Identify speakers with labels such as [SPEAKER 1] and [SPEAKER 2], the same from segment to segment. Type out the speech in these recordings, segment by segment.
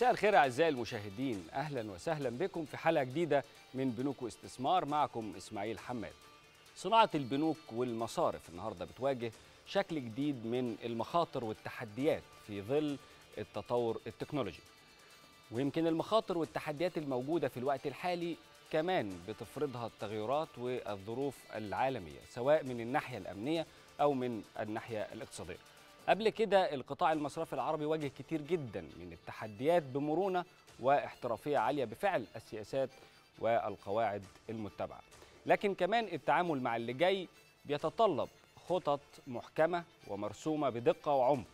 [SPEAKER 1] مساء الخير اعزائي المشاهدين اهلا وسهلا بكم في حلقه جديده من بنوك واستثمار معكم اسماعيل حماد صناعه البنوك والمصارف النهارده بتواجه شكل جديد من المخاطر والتحديات في ظل التطور التكنولوجي ويمكن المخاطر والتحديات الموجوده في الوقت الحالي كمان بتفرضها التغيرات والظروف العالميه سواء من الناحيه الامنيه او من الناحيه الاقتصاديه قبل كده القطاع المصرفي العربي واجه كتير جدا من التحديات بمرونة واحترافية عالية بفعل السياسات والقواعد المتبعة لكن كمان التعامل مع اللي جاي بيتطلب خطط محكمة ومرسومة بدقة وعمق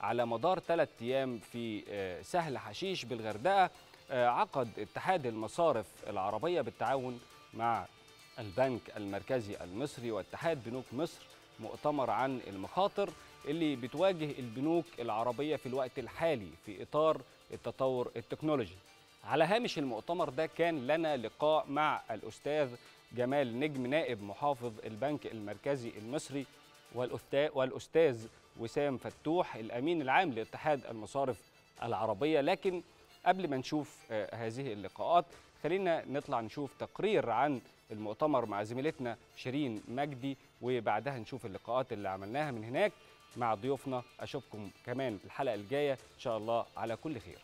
[SPEAKER 1] على مدار ثلاث أيام في آه، سهل حشيش بالغردقة آه، عقد اتحاد المصارف العربية بالتعاون مع البنك المركزي المصري واتحاد بنوك مصر مؤتمر عن المخاطر اللي بتواجه البنوك العربية في الوقت الحالي في إطار التطور التكنولوجي على هامش المؤتمر ده كان لنا لقاء مع الأستاذ جمال نجم نائب محافظ البنك المركزي المصري والأستاذ وسام فتوح الأمين العام لاتحاد المصارف العربية لكن قبل ما نشوف آه، هذه اللقاءات خلينا نطلع نشوف تقرير عن المؤتمر مع زميلتنا شيرين مجدي وبعدها نشوف اللقاءات اللي عملناها من هناك مع ضيوفنا اشوفكم كمان الحلقه الجايه ان شاء الله على كل خير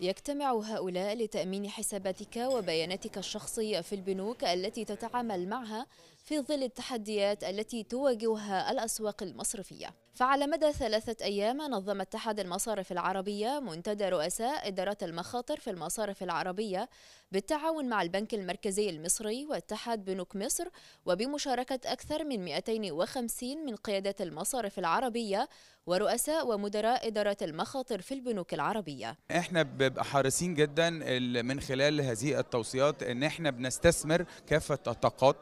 [SPEAKER 2] يجتمع هؤلاء لتأمين حساباتك وبياناتك الشخصية في البنوك التي تتعامل معها في ظل التحديات التي تواجهها الأسواق المصرفية فعلى مدى ثلاثة أيام نظم اتحاد المصارف العربية منتدى رؤساء إدارة المخاطر في المصارف العربية بالتعاون مع البنك المركزي المصري واتحاد بنوك مصر وبمشاركة أكثر من 250 من قيادات المصارف العربية ورؤساء ومدراء إدارات المخاطر في البنوك العربية
[SPEAKER 3] احنا بنبقى حريصين جدا من خلال هذه التوصيات ان احنا بنستثمر كافة الطاقات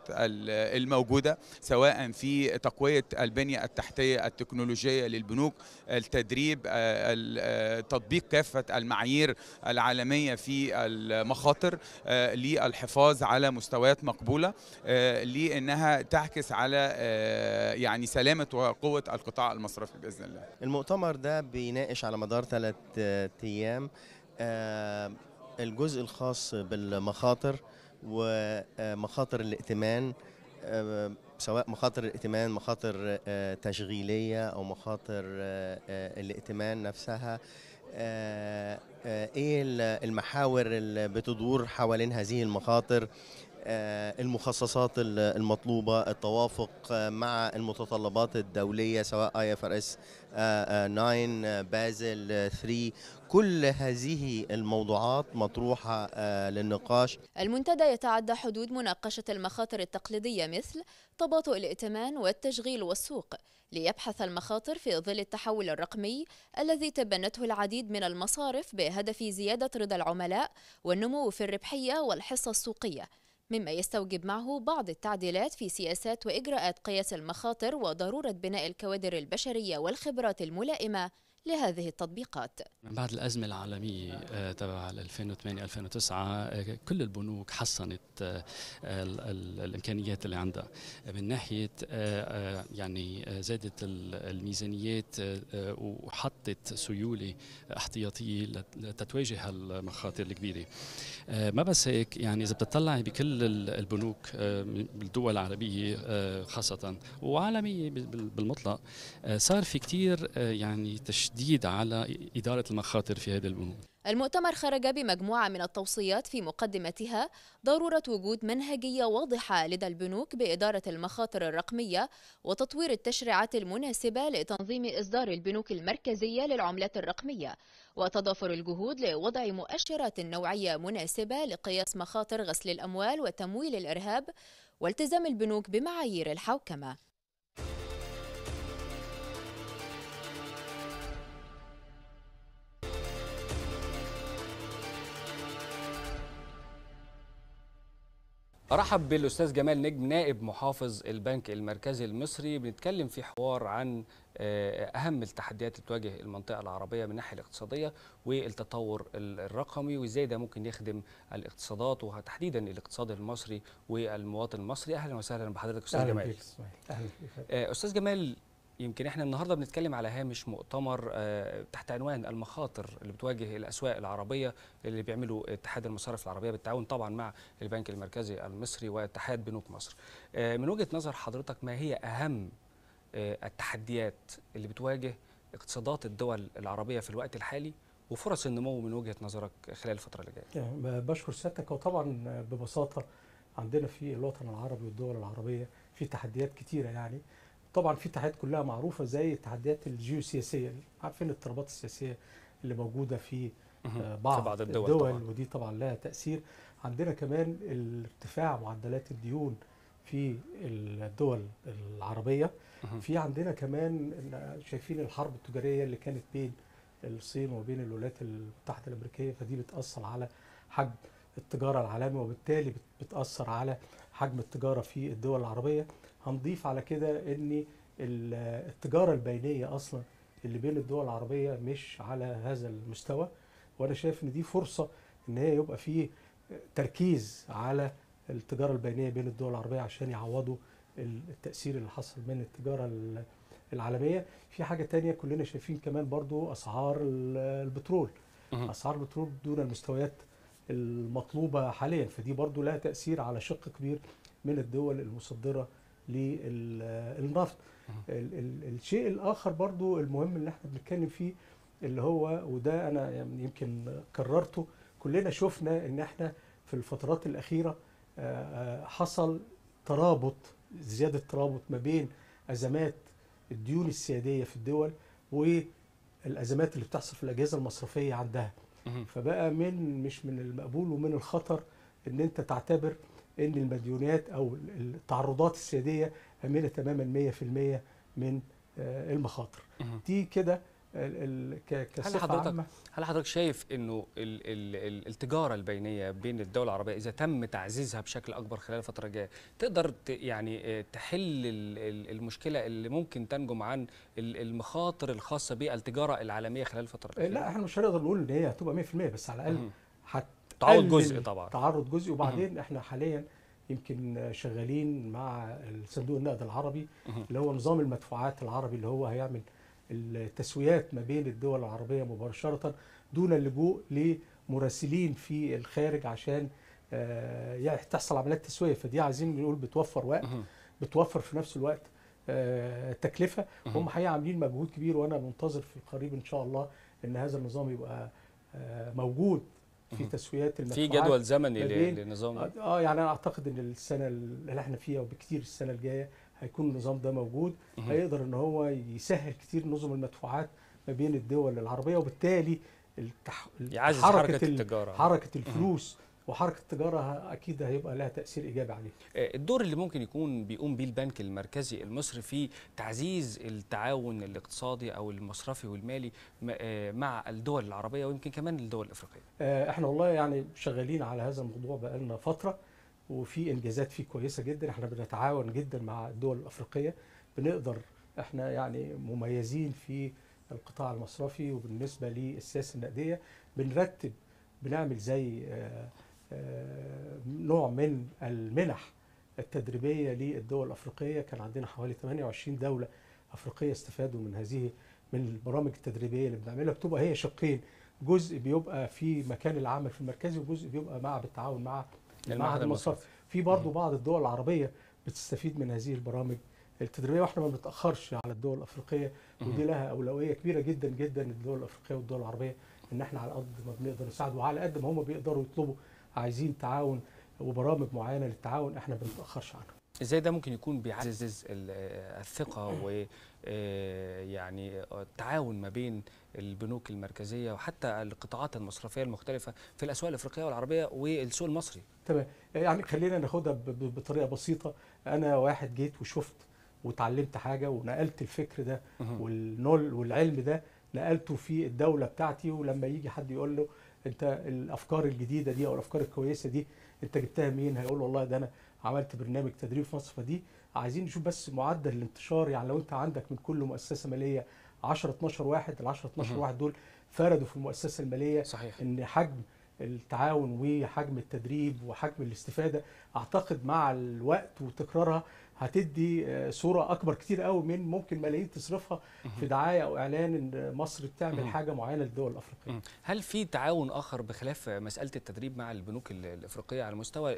[SPEAKER 3] الموجودة سواء في تقوية البنية التحتية التكنولوجية للبنوك التدريب آه، آه، تطبيق كافة المعايير العالمية في المخاطر آه، للحفاظ على مستويات مقبولة لأنها تعكس على يعني سلامة وقوة القطاع المصرفي بإذن الله
[SPEAKER 4] المؤتمر ده بيناقش على مدار ثلاث أيام الجزء الخاص بالمخاطر ومخاطر الائتمان آه، سواء مخاطر الائتمان مخاطر آه، تشغيليه او مخاطر آه، الائتمان نفسها ايه المحاور اللي بتدور حوالين هذه المخاطر آه، المخصصات المطلوبة التوافق آه، مع المتطلبات الدولية سواء اي اف ار اس 9 بازل 3 آه، كل هذه الموضوعات مطروحة للنقاش
[SPEAKER 2] المنتدى يتعدى حدود مناقشة المخاطر التقليدية مثل تباطؤ الائتمان والتشغيل والسوق ليبحث المخاطر في ظل التحول الرقمي الذي تبنته العديد من المصارف بهدف زيادة رضا العملاء والنمو في الربحية والحصة السوقية مما يستوجب معه بعض التعديلات في سياسات وإجراءات قياس المخاطر وضرورة بناء الكوادر البشرية والخبرات الملائمة لهذه التطبيقات
[SPEAKER 1] من بعد الأزمة العالمية آه، تبع 2008-2009 آه، كل البنوك حصنت آه، الإمكانيات اللي عندها من ناحية يعني زادت الميزانيات وحطت سيولة احتياطية لتتواجه المخاطر الكبيرة ما بس هيك يعني إذا بتطلعي بكل البنوك بالدول العربية خاصة وعالمية بالمطلق صار في كتير يعني تش تشديد على إدارة المخاطر في هذه
[SPEAKER 2] البنود المؤتمر خرج بمجموعة من التوصيات في مقدمتها ضرورة وجود منهجية واضحة لدى البنوك بإدارة المخاطر الرقمية وتطوير التشريعات المناسبة لتنظيم إصدار البنوك المركزية للعملات الرقمية وتضافر الجهود لوضع مؤشرات نوعية مناسبة لقياس مخاطر غسل الأموال وتمويل الإرهاب والتزام البنوك بمعايير الحوكمة
[SPEAKER 1] ارحب بالاستاذ جمال نجم نائب محافظ البنك المركزي المصري بنتكلم في حوار عن آه، اهم التحديات اللي بتواجه المنطقه العربيه من الناحيه الاقتصاديه والتطور الرقمي وازاي ده ممكن يخدم الاقتصادات وتحديدا الاقتصاد المصري والمواطن المصري اهلا وسهلا بحضرتك استاذ أهل جمال اهلا آه، استاذ جمال يمكن احنا النهارده بنتكلم على هامش مؤتمر آه، تحت عنوان المخاطر اللي بتواجه الاسواق العربيه اللي بيعمله اتحاد المصارف العربيه بالتعاون طبعا مع البنك المركزي المصري واتحاد بنوك مصر. آه، من وجهه نظر حضرتك ما هي اهم آه، التحديات اللي بتواجه اقتصادات الدول العربيه في الوقت الحالي وفرص النمو من وجهه نظرك خلال الفتره اللي
[SPEAKER 3] جايه؟ يعني بشكر سيادتك وطبعا ببساطه عندنا في الوطن العربي والدول العربيه في تحديات كثيره يعني طبعا في تحديات كلها معروفه زي التحديات الجيوسياسيه عارفين الاضطرابات السياسيه اللي موجوده آه، في بعض, بعض الدول, الدول طبعاً. ودي طبعا لها تاثير عندنا كمان ارتفاع معدلات الديون في الدول العربيه في عندنا كمان شايفين الحرب التجاريه اللي كانت بين الصين وبين الولايات المتحده الامريكيه فدي بتاثر على حجم التجاره العالمي وبالتالي بتاثر على حجم التجاره في الدول العربيه هنضيف على كده ان التجاره البينيه اصلا اللي بين الدول العربيه مش على هذا المستوى وانا شايف ان دي فرصه ان هي يبقى فيه تركيز على التجاره البينيه بين الدول العربيه عشان يعوضوا التاثير اللي حصل من التجاره العالميه في حاجه تانية كلنا شايفين كمان برضو اسعار البترول اسعار البترول دون المستويات المطلوبه حاليا فدي برضو لها تاثير على شق كبير من الدول المصدره للنفط الشيء الاخر برضو المهم اللي احنا بنتكلم فيه اللي هو وده انا يعني يمكن كررته كلنا شفنا ان احنا في الفترات الاخيره حصل ترابط زياده ترابط ما بين ازمات الديون السياديه في الدول والازمات اللي بتحصل في الاجهزه المصرفيه عندها فبقى من مش من المقبول ومن الخطر ان انت تعتبر ان المديونات او التعرضات السياديه امنه تماما 100% من آه، المخاطر دي كده هل حضرتك
[SPEAKER 1] هل حضرتك شايف انه التجاره البينيه بين الدول العربيه اذا تم تعزيزها بشكل اكبر خلال الفتره الجايه تقدر يعني آه، تحل المشكله اللي ممكن تنجم عن المخاطر الخاصه بالتجاره العالميه خلال الفتره الجايه؟ لا
[SPEAKER 3] احنا مش هنقدر نقول ان هي هتبقى 100% بس على الاقل تعرض جزئي طبعا تعرض جزئي وبعدين احنا حاليا يمكن شغالين مع صندوق النقد العربي اللي هو نظام المدفوعات العربي اللي هو هيعمل التسويات ما بين الدول العربيه مباشره دون اللجوء لمراسلين في الخارج عشان آه، يعني تحصل عمليات تسويه فدي عايزين نقول بتوفر وقت بتوفر في نفس الوقت آه، تكلفه هم حقيقه عاملين مجهود كبير وانا منتظر في قريب ان شاء الله ان هذا النظام يبقى آه، موجود في تسويات المدفوعات في جدول زمني للنظام آه،, اه يعني انا اعتقد ان السنه اللي احنا فيها وبكتير السنه الجايه هيكون النظام ده موجود هيقدر ان هو يسهل كتير نظم المدفوعات ما بين الدول العربيه وبالتالي التح... يعزز حركه, حركة التجاره حركه الفلوس وحركه التجاره اكيد هيبقى لها تاثير ايجابي عليه.
[SPEAKER 1] آه، الدور اللي ممكن يكون بيقوم به البنك المركزي المصري في تعزيز التعاون الاقتصادي او المصرفي والمالي آه، مع الدول العربيه ويمكن كمان
[SPEAKER 3] الدول الافريقيه. آه، احنا والله يعني شغالين على هذا الموضوع بقالنا فتره وفي انجازات فيه كويسه جدا احنا بنتعاون جدا مع الدول الافريقيه بنقدر احنا يعني مميزين في القطاع المصرفي وبالنسبه للسياسه النقديه بنرتب بنعمل زي آه آه، نوع من المنح التدريبيه للدول الافريقيه كان عندنا حوالي 28 دوله افريقيه استفادوا من هذه من البرامج التدريبيه اللي بنعملها بتبقى هي شقين جزء بيبقى في مكان العمل في المركزي وجزء بيبقى مع بالتعاون مع
[SPEAKER 2] المعهد المصرفي
[SPEAKER 3] في برضه بعض الدول العربيه بتستفيد من هذه البرامج التدريبيه واحنا ما بنتاخرش على الدول الافريقيه ودي لها اولويه كبيره جدا جدا الدول الافريقيه والدول العربيه ان احنا على قد ما بنقدر نساعد وعلى قد ما هم بيقدروا يطلبوا عايزين تعاون وبرامج معينه للتعاون احنا ما بنتاخرش عنها
[SPEAKER 1] ازاي ده ممكن يكون بيعزز الثقه ويعني آه، آه، التعاون ما بين البنوك المركزيه وحتى القطاعات المصرفيه المختلفه في الاسواق الافريقيه والعربيه والسوق المصري
[SPEAKER 3] تمام آه، يعني خلينا ناخدها بطريقه بسيطه انا واحد جيت وشفت وتعلمت حاجه ونقلت الفكر ده والنول والعلم ده نقلته في الدوله بتاعتي ولما يجي حد يقول له انت الافكار الجديده دي او الافكار الكويسه دي انت جبتها منين هيقول والله ده انا عملت برنامج تدريب في مصر فدي عايزين نشوف بس معدل الانتشار يعني لو انت عندك من كل مؤسسه ماليه 10 12 واحد ال 10 12 واحد دول فردوا في المؤسسه الماليه صحيح. ان حجم التعاون وحجم التدريب وحجم الاستفاده اعتقد مع الوقت وتكرارها هتدي آه، صوره اكبر كتير قوي من ممكن ملايين تصرفها في دعايه او اعلان ان مصر بتعمل حاجه معينه للدول الافريقيه. هل في
[SPEAKER 1] تعاون اخر بخلاف مساله التدريب مع البنوك الافريقيه على مستوى آه،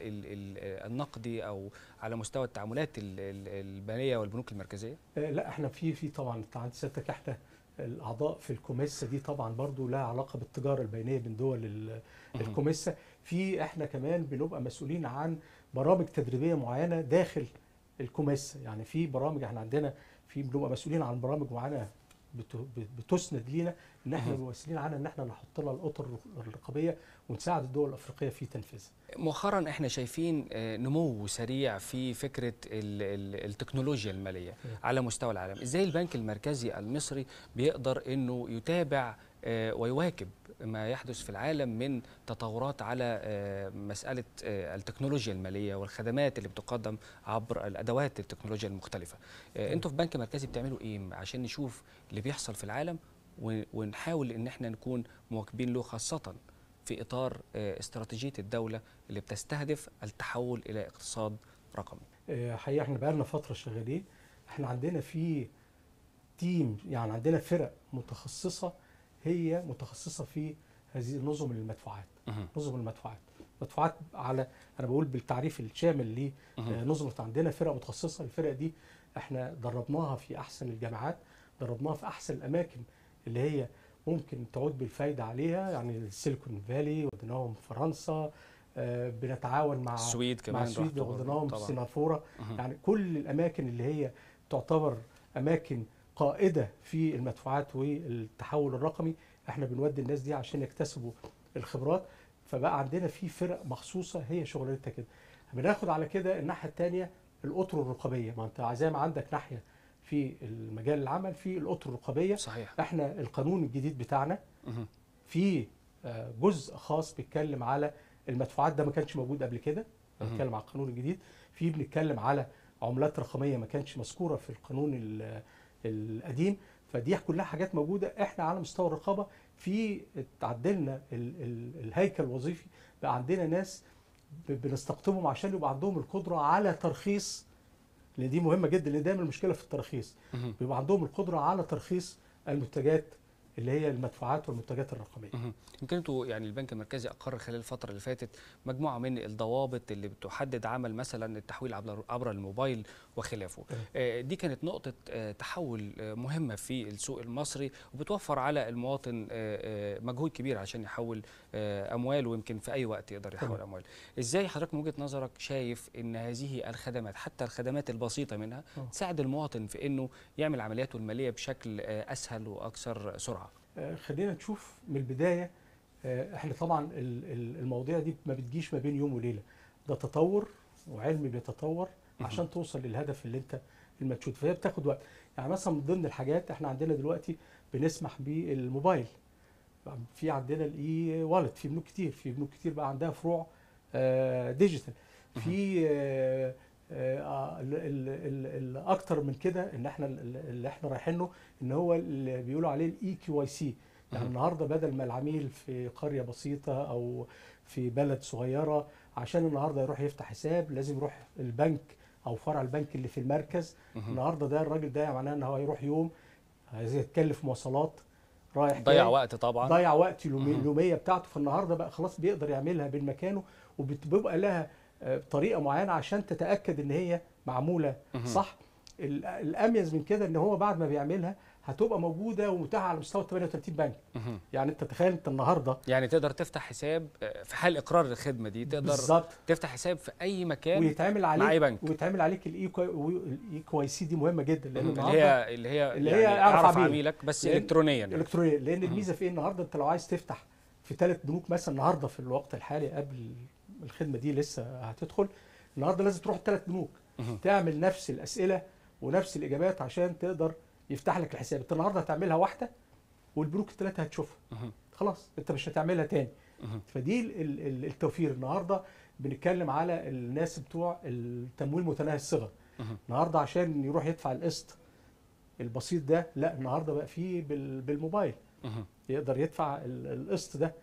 [SPEAKER 1] النقدي او على مستوى التعاملات الماليه والبنوك المركزيه؟
[SPEAKER 3] آه، لا احنا في في طبعا سيادتك احنا الاعضاء في الكوميسا دي طبعا برضو لها علاقه بالتجاره البينيه بين دول الكوميسا في احنا كمان بنبقى مسؤولين عن برامج تدريبيه معينه داخل الكوميس يعني في برامج احنا عندنا في بنبقى مسؤولين عن برامج معانا بتسند لينا ان احنا مسؤولين عنها ان احنا نحط لها الاطر الرقابيه ونساعد الدول الافريقيه في تنفيذها.
[SPEAKER 1] مؤخرا احنا شايفين آه، نمو سريع في فكره التكنولوجيا الماليه على مستوى العالم، ازاي البنك المركزي المصري بيقدر انه يتابع آه، ويواكب ما يحدث في العالم من تطورات على آه، مسألة آه، التكنولوجيا المالية والخدمات اللي بتقدم عبر الأدوات التكنولوجيا المختلفة آه، أنتوا في بنك مركزي بتعملوا إيه عشان نشوف اللي بيحصل في العالم ونحاول إن احنا نكون مواكبين له خاصة في إطار استراتيجية الدولة اللي بتستهدف التحول إلى اقتصاد رقمي
[SPEAKER 3] حقيقة احنا بقالنا فترة شغالين احنا عندنا في تيم يعني عندنا فرق متخصصة هي متخصصه في هذه نظم المدفوعات نظم المدفوعات مدفوعات على انا بقول بالتعريف الشامل لنظمه آه، عندنا فرقه متخصصه الفرقه دي احنا دربناها في احسن الجامعات دربناها في احسن الاماكن اللي هي ممكن تعود بالفايده عليها يعني السيليكون فالي ودناهم فرنسا آه، بنتعاون مع السويد كمان مع السويد ودناهم سنغافوره يعني كل الاماكن اللي هي تعتبر اماكن قائده في المدفوعات والتحول الرقمي احنا بنودي الناس دي عشان يكتسبوا الخبرات فبقى عندنا في فرق مخصوصه هي شغلانتها كده بناخد على كده الناحيه الثانيه الاطر الرقابيه ما انت زي ما عندك ناحيه في المجال العمل في الاطر الرقابيه صحيح احنا القانون الجديد بتاعنا في آه، جزء خاص بيتكلم على المدفوعات ده ما كانش موجود قبل كده بنتكلم على القانون الجديد في بنتكلم على عملات رقميه ما كانتش مذكوره في القانون القديم فدي كلها حاجات موجوده احنا على مستوى الرقابه في تعدلنا الهيكل الوظيفي بقى عندنا ناس بنستقطبهم عشان يبقى عندهم القدره على ترخيص لان دي مهمه جدا لان دايما المشكله في الترخيص بيبقى عندهم القدره على ترخيص المنتجات اللي هي المدفوعات والمنتجات الرقميه. يمكن
[SPEAKER 1] انتوا يعني البنك المركزي اقر خلال الفتره اللي فاتت مجموعه من الضوابط اللي بتحدد عمل مثلا التحويل عبر عبر الموبايل وخلافه آه، دي كانت نقطة آه، تحول آه، مهمة في السوق المصري وبتوفر على المواطن مجهود كبير عشان يحول أموال ويمكن في أي وقت يقدر يحول أموال إزاي حضرتك من وجهة نظرك شايف أن هذه الخدمات حتى الخدمات البسيطة منها تساعد المواطن في أنه يعمل عملياته المالية بشكل أسهل وأكثر سرعة
[SPEAKER 3] خلينا نشوف من البداية احنا طبعا المواضيع دي ما بتجيش ما بين يوم وليله ده تطور وعلم بيتطور عشان توصل للهدف اللي انت المكشوف فهي بتاخد وقت يعني مثلا من ضمن الحاجات احنا عندنا دلوقتي بنسمح بالموبايل في عندنا الاي والت في بنوك كتير في بنوك كتير بقى عندها فروع آه، ديجيتال في آه، آه، الاكتر من كده ان احنا اللي احنا رايحين له ان هو اللي بيقولوا عليه الاي كيو اي سي يعني النهارده بدل ما العميل في قريه بسيطه او في بلد صغيره عشان النهارده يروح يفتح حساب لازم يروح البنك او فرع البنك اللي في المركز النهارده ده الراجل ده معناه ان هو يروح يوم هيتكلف مواصلات رايح ضيع وقت
[SPEAKER 1] طبعا ضيع وقت
[SPEAKER 3] اليوميه بتاعته فالنهارده بقى خلاص بيقدر يعملها بين مكانه لها آه، طريقه معينه عشان تتاكد ان هي معموله صح الاميز من كده ان هو بعد ما بيعملها هتبقى موجوده ومتاحه على مستوى 38 بنك يعني انت تخيل انت النهارده
[SPEAKER 1] يعني تقدر تفتح حساب آه، في حال اقرار الخدمه دي تقدر بالزبط. تفتح حساب في اي مكان ويتعمل عليك مع اي بنك
[SPEAKER 3] ويتعمل عليك الاي كواي سي دي مهمه جدا لان اللي هي اللي هي اللي يعني هي يعني اعرف عميلك, عميلك بس الكترونيا يعني. الكترونيا لان الميزه في ايه النهارده انت لو عايز تفتح في ثلاث بنوك مثلا النهارده في الوقت الحالي قبل الخدمه دي لسه هتدخل النهارده لازم تروح الثلاث بنوك تعمل نفس الاسئله ونفس الاجابات عشان تقدر يفتح لك الحساب انت النهارده هتعملها واحده والبنوك الثلاثه هتشوفها خلاص انت مش هتعملها تاني فدي التوفير النهارده بنتكلم على الناس بتوع التمويل متناهي الصغر النهارده عشان يروح يدفع القسط البسيط ده لا النهارده بقى فيه بالموبايل يقدر يدفع القسط ده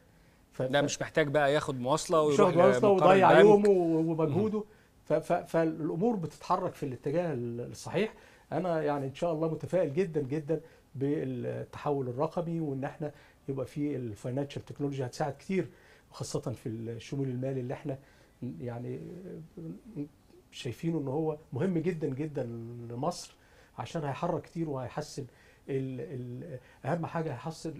[SPEAKER 3] ف...
[SPEAKER 1] لا مش محتاج بقى ياخد مواصله ويروح مواصله ويضيع يومه
[SPEAKER 3] ومجهوده فالامور بتتحرك في الاتجاه الصحيح انا يعني ان شاء الله متفائل جدا جدا بالتحول الرقمي وان احنا يبقى في الفاينانشال تكنولوجي هتساعد كتير خاصه في الشمول المالي اللي احنا يعني شايفينه ان هو مهم جدا جدا لمصر عشان هيحرك كتير وهيحسن الـ الـ اهم حاجه هيحسن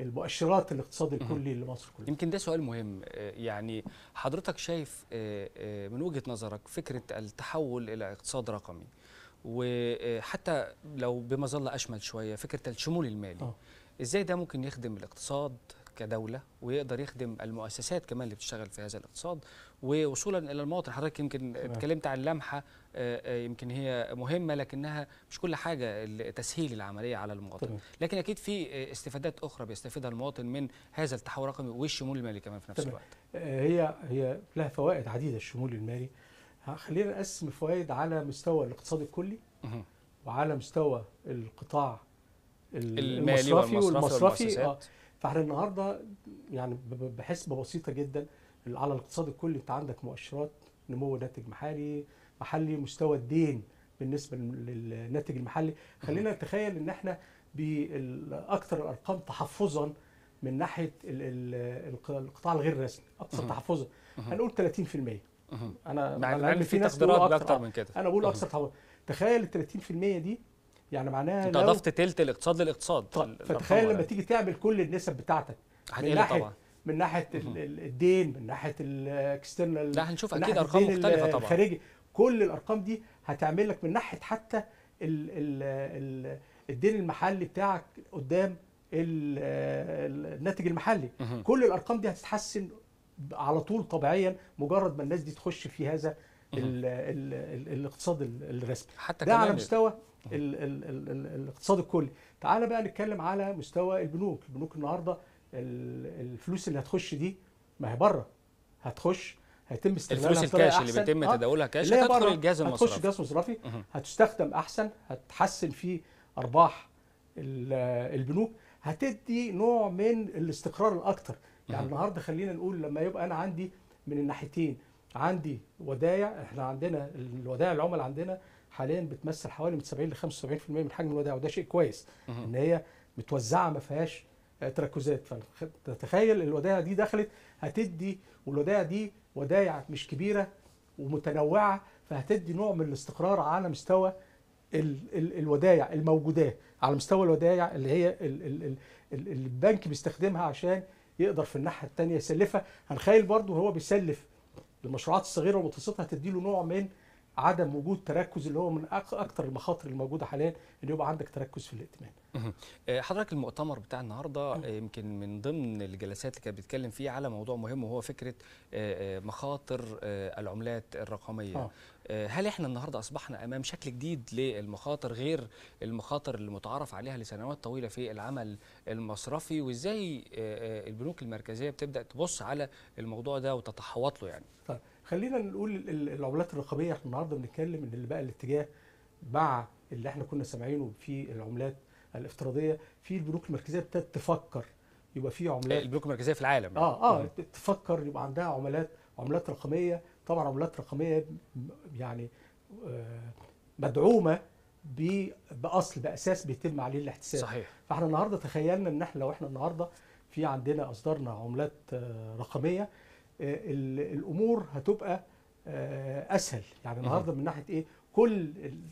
[SPEAKER 3] المؤشرات الاقتصاد الكلي لمصر كلها
[SPEAKER 1] يمكن ده سؤال مهم يعني حضرتك شايف آه، آه، من وجهه نظرك فكره التحول الى اقتصاد رقمي وحتى لو بمظله اشمل شويه فكره الشمول المالي أوه. ازاي ده ممكن يخدم الاقتصاد كدوله ويقدر يخدم المؤسسات كمان اللي بتشتغل في هذا الاقتصاد ووصولا الى المواطن حضرتك يمكن اتكلمت عن لمحه آه، آه، يمكن هي مهمه لكنها مش كل حاجه تسهيل العمليه على المواطن لكن اكيد في آه، استفادات اخرى بيستفيدها المواطن من هذا التحول الرقمي والشمول المالي كمان في نفس
[SPEAKER 3] الوقت هي هي لها فوائد عديده الشمول المالي خلينا نقسم الفوائد على مستوى الاقتصاد الكلي وعلى مستوى القطاع المالي المصرفي والمصرفي اه فاحنا النهارده يعني بحسبه بسيطه جدا على الاقتصاد الكلي انت عندك مؤشرات نمو ناتج محلي محلي مستوى الدين بالنسبه للناتج المحلي خلينا نتخيل ان احنا باكثر الارقام تحفظا من ناحيه القطاع الغير رسمي اكثر تحفظا هنقول 30% انا مع العلم في تقديرات اكتر من كده انا بقول اكثر طبعا تخيل ال 30% دي يعني معناها انت اضفت
[SPEAKER 1] ثلث الاقتصاد للاقتصاد فتخيل لما
[SPEAKER 3] تيجي تعمل كل النسب بتاعتك من ناحيه طبعا. من ناحيه الدين من ناحيه الاكسترنال لا هنشوف اكيد ارقام مختلفه طبعا الخارجي كل الارقام دي هتعمل لك من ناحيه حتى الـ الـ الـ الدين المحلي بتاعك قدام الناتج المحلي كل الارقام دي هتتحسن على طول طبيعيا مجرد ما الناس دي تخش في هذا الـ الـ الـ الاقتصاد الرسمي حتى ده على مستوى الـ الـ الـ الاقتصاد الكلي تعال بقى نتكلم على مستوى البنوك البنوك النهارده الفلوس اللي هتخش دي ما هي بره هتخش هيتم استغلالها الفلوس الكاش اللي بيتم آه، تداولها كاش هتدخل الجهاز المصرفي هتخش الجهاز المصرفي هتستخدم احسن هتحسن في ارباح البنوك هتدي نوع من الاستقرار الاكثر يعني النهارده خلينا نقول لما يبقى انا عندي من الناحيتين عندي ودايع احنا عندنا الودائع العمل عندنا حاليا بتمثل حوالي من 70 ل 75% من حجم الودائع وده شيء كويس ان هي متوزعه ما فيهاش تركزات فتخيل الودائع دي دخلت هتدي والودائع دي ودائع مش كبيره ومتنوعه فهتدي نوع من الاستقرار على مستوى ال ال الودائع الموجودات على مستوى الودائع اللي هي ال ال ال البنك بيستخدمها عشان يقدر في الناحيه الثانيه يسلفها هنخيل برضو هو بيسلف المشروعات الصغيره والمتوسطه هتدي له نوع من عدم وجود تركز اللي هو من اكثر المخاطر الموجوده حاليا ان يبقى عندك تركز في الائتمان.
[SPEAKER 1] آه، حضرتك المؤتمر بتاع النهارده آه، يمكن من ضمن الجلسات اللي كانت بتتكلم فيه على موضوع مهم وهو فكره آه، مخاطر العملات الرقميه. آه. هل احنا النهارده اصبحنا امام شكل جديد للمخاطر غير المخاطر اللي متعارف عليها لسنوات طويله في العمل المصرفي وازاي البنوك المركزيه بتبدا تبص على الموضوع ده وتتحوط له يعني؟
[SPEAKER 3] طيب. خلينا نقول العملات الرقميه احنا النهارده بنتكلم ان اللي بقى الاتجاه مع اللي احنا كنا سامعينه في العملات الافتراضيه في البنوك المركزيه ابتدت تفكر يبقى في عملات إيه، البنوك المركزيه في العالم اه اه تفكر يبقى عندها عملات عملات رقميه طبعا عملات رقميه يعني آه مدعومه باصل باساس بيتم عليه الاحتساب صحيح فاحنا النهارده تخيلنا ان احنا لو احنا النهارده في عندنا اصدرنا عملات آه، رقميه آه، الامور هتبقى آه، اسهل يعني النهارده من ناحيه ايه كل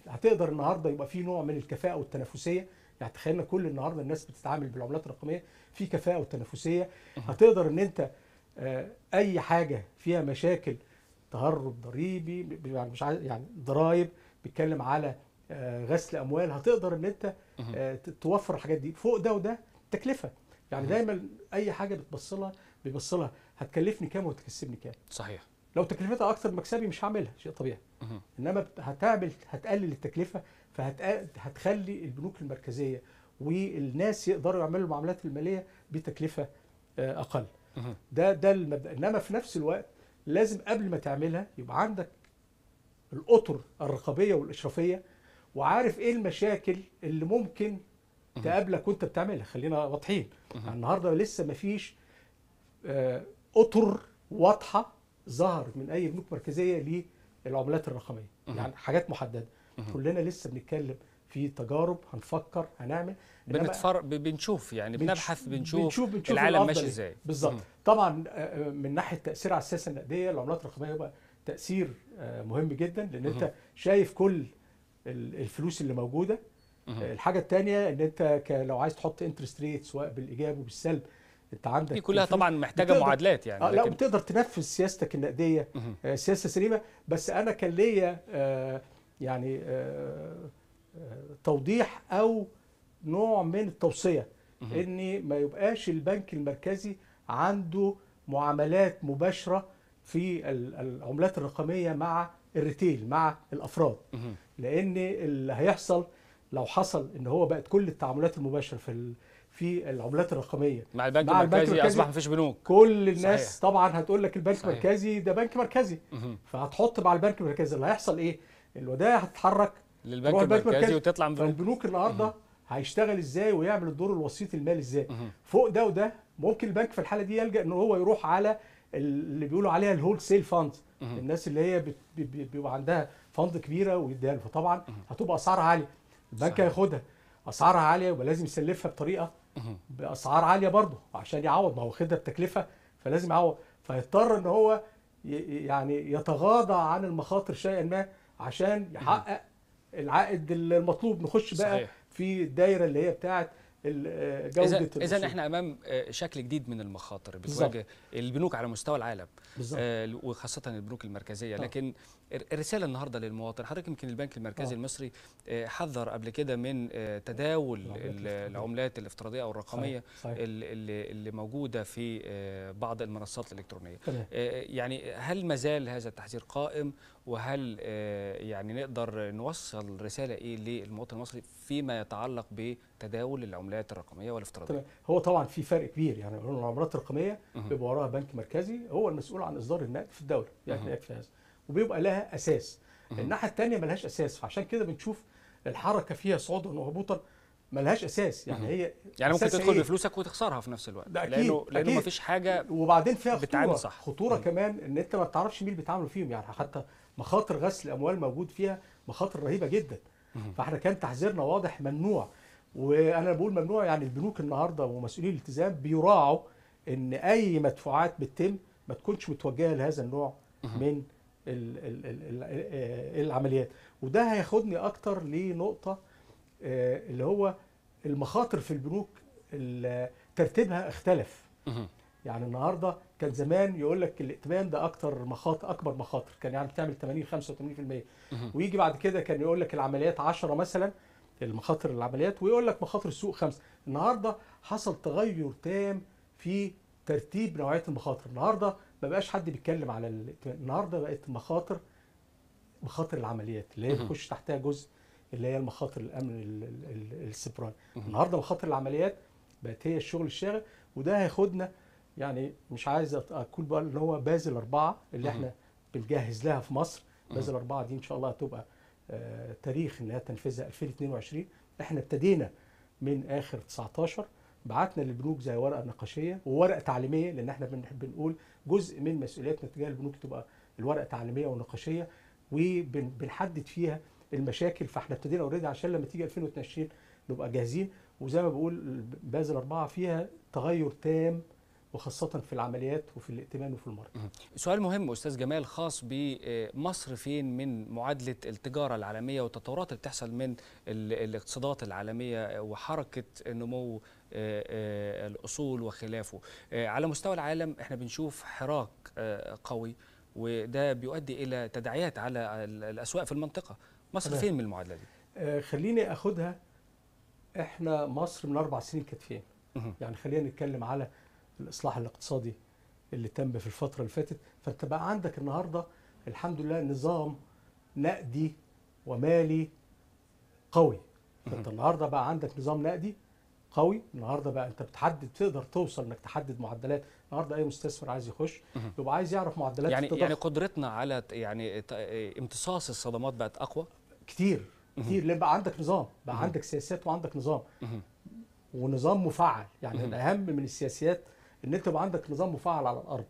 [SPEAKER 3] هتقدر النهارده يبقى في نوع من الكفاءه والتنافسيه يعني تخيلنا كل النهارده الناس بتتعامل بالعملات الرقميه في كفاءه وتنافسيه هتقدر ان انت آه، اي حاجه فيها مشاكل تهرب ضريبي يعني مش عايز يعني ضرايب بيتكلم على غسل اموال هتقدر ان انت توفر الحاجات دي فوق ده وده تكلفه يعني دايما اي حاجه بتبص لها بيبص لها هتكلفني كام وتكسبني كام صحيح لو تكلفتها اكثر مكسبي مش هعملها شيء طبيعي انما هتعمل هتقلل التكلفه فهتخلي البنوك المركزيه والناس يقدروا يعملوا المعاملات الماليه بتكلفه آه، اقل ده ده المبدا انما في نفس الوقت لازم قبل ما تعملها يبقى عندك الاطر الرقابيه والاشرافيه وعارف ايه المشاكل اللي ممكن تقابلك وانت بتعملها خلينا واضحين النهارده لسه ما فيش آه، اطر واضحه ظهرت من اي بنوك مركزيه للعملات الرقميه يعني حاجات محدده كلنا لسه بنتكلم في تجارب هنفكر هنعمل بنتفر...
[SPEAKER 1] بنشوف يعني بنبحث بنشوف, بنشوف, بنشوف العالم ماشي إيه. ازاي بالظبط
[SPEAKER 3] طبعا آه، آه، من ناحيه تاثير على السياسه النقديه العملات الرقميه هيبقى تاثير آه، مهم جدا لان انت شايف كل الفلوس اللي موجوده الحاجه الثانيه ان انت لو عايز تحط انترست ريت سواء بالايجاب وبالسلب انت عندك دي كلها طبعا محتاجه بتقدر معادلات يعني آه لا بتقدر تنفذ سياستك النقديه آه سياسه سليمه بس انا كان ليا آه يعني آه, آه، توضيح او نوع من التوصيه ان ما يبقاش البنك المركزي عنده معاملات مباشره في العملات الرقميه مع الريتيل مع الافراد لان اللي هيحصل لو حصل ان هو بقت كل التعاملات المباشره في في العملات الرقميه مع البنك مع المركزي اصبح مفيش بنوك كل الناس صحيح. طبعا هتقول لك البنك المركزي ده بنك مركزي فهتحط مع البنك المركزي اللي هيحصل ايه الودائع هتتحرك للبنك المركزي وتطلع من فالبنوك النهارده هيشتغل ازاي ويعمل الدور الوسيط المالي ازاي مه. فوق ده وده ممكن البنك في الحاله دي يلجا ان هو يروح على اللي بيقولوا عليها الهول سيل فاند الناس اللي هي بيبقى عندها فاند كبيره ويديها له فطبعا هتبقى اسعارها عاليه البنك هياخدها اسعارها عاليه يبقى لازم يسلفها بطريقه باسعار عاليه برضه عشان يعوض ما هو واخدها بتكلفه فلازم يعوض فيضطر ان هو يعني يتغاضى عن المخاطر شيئا ما عشان يحقق العائد المطلوب نخش بقى صحيح. في الدايره اللي هي بتاعه آه، جوده اذا احنا
[SPEAKER 1] امام آه، شكل جديد من المخاطر بتواجه بالزبط. البنوك على مستوى العالم بالزبط. آه، وخاصه البنوك المركزيه طبعا. لكن الرساله النهارده للمواطن حضرتك يمكن البنك المركزي أوه. المصري آه، حذر قبل كده من آه، تداول العملات الافتراضيه او الرقميه صحيح. صحيح. اللي موجوده في آه، بعض المنصات الالكترونيه صحيح. يعني هل ما زال هذا التحذير قائم وهل يعني نقدر نوصل رساله ايه للمواطن المصري فيما يتعلق بتداول العملات الرقميه والافتراضيه طبعا.
[SPEAKER 3] هو طبعا في فرق كبير يعني العملات الرقميه بيبقى وراها بنك مركزي هو المسؤول عن اصدار النقد في الدوله يعني في هذا وبيبقى لها اساس الناحيه الثانيه ملهاش اساس فعشان كده بنشوف الحركه فيها صعودا وهبوطا ملهاش اساس يعني هي يعني ممكن تدخل إيه؟ بفلوسك وتخسرها في نفس الوقت ده أكيد لانه ما لانه مفيش حاجه وبعدين فيها خطوره صح. خطوره كمان ان انت ما بتعرفش مين بيتعاملوا فيهم يعني حتى مخاطر غسل الاموال موجود فيها مخاطر رهيبه جدا مم. فاحنا كان تحذيرنا واضح ممنوع وانا بقول ممنوع يعني البنوك النهارده ومسؤولي الالتزام بيراعوا ان اي مدفوعات بتتم ما تكونش متوجهه لهذا النوع من آه، العمليات وده هياخدني اكتر لنقطه آه، اللي هو المخاطر في البنوك ترتيبها اختلف يعني النهارده كان زمان يقول لك الائتمان ده اكتر مخاطر اكبر مخاطر كان يعني بتعمل 80 85% ويجي بعد كده كان يقول لك العمليات 10 مثلا المخاطر العمليات ويقول لك مخاطر السوق 5 النهارده حصل تغير تام في ترتيب نوعيه المخاطر النهارده ما بقاش حد بيتكلم على ال... النهارده بقت مخاطر مخاطر العمليات اللي هي بتخش تحتها جزء اللي هي المخاطر الامن السبراني النهارده مخاطر العمليات بقت هي الشغل الشاغل وده هياخدنا يعني مش عايز اكون بقى اللي هو بازل اربعه اللي احنا بنجهز لها في مصر بازل اربعه دي ان شاء الله هتبقى آه، تاريخ انها تنفذها 2022 احنا ابتدينا من اخر 19 بعتنا للبنوك زي ورقه نقاشيه وورقه تعليميه لان احنا بنحب نقول جزء من مسؤولياتنا تجاه البنوك تبقى الورقه تعليميه والنقاشيه وبنحدد فيها المشاكل فاحنا ابتدينا اوريدي عشان لما تيجي 2022 نبقى جاهزين وزي ما بقول بازل أربعة فيها تغير تام وخاصة في العمليات وفي الائتمان وفي المرض
[SPEAKER 1] سؤال مهم أستاذ جمال خاص بمصر آه، فين من معادلة التجارة العالمية والتطورات اللي بتحصل من الاقتصادات العالمية وحركة نمو آه، آه، الاصول وخلافه آه، على مستوى العالم احنا بنشوف حراك قوي وده بيؤدي الى تداعيات على الاسواق في المنطقه مصر فين من المعادله
[SPEAKER 3] دي خليني اخدها احنا مصر من اربع سنين كانت فين يعني خلينا نتكلم على الاصلاح الاقتصادي اللي تم في الفتره اللي فاتت فانت بقى عندك النهارده الحمد لله نظام نقدي ومالي قوي فانت النهارده بقى عندك نظام نقدي قوي النهارده بقى انت بتحدد تقدر توصل انك تحدد معدلات النهارده اي مستثمر عايز يخش يبقى عايز يعرف معدلات يعني التضخم. يعني
[SPEAKER 1] قدرتنا على يعني امتصاص
[SPEAKER 3] الصدمات بقت اقوى كتير كتير لان بقى عندك نظام بقى عندك سياسات وعندك نظام ونظام مفعل يعني الاهم من السياسات ان انت يبقى عندك نظام مفعل على الارض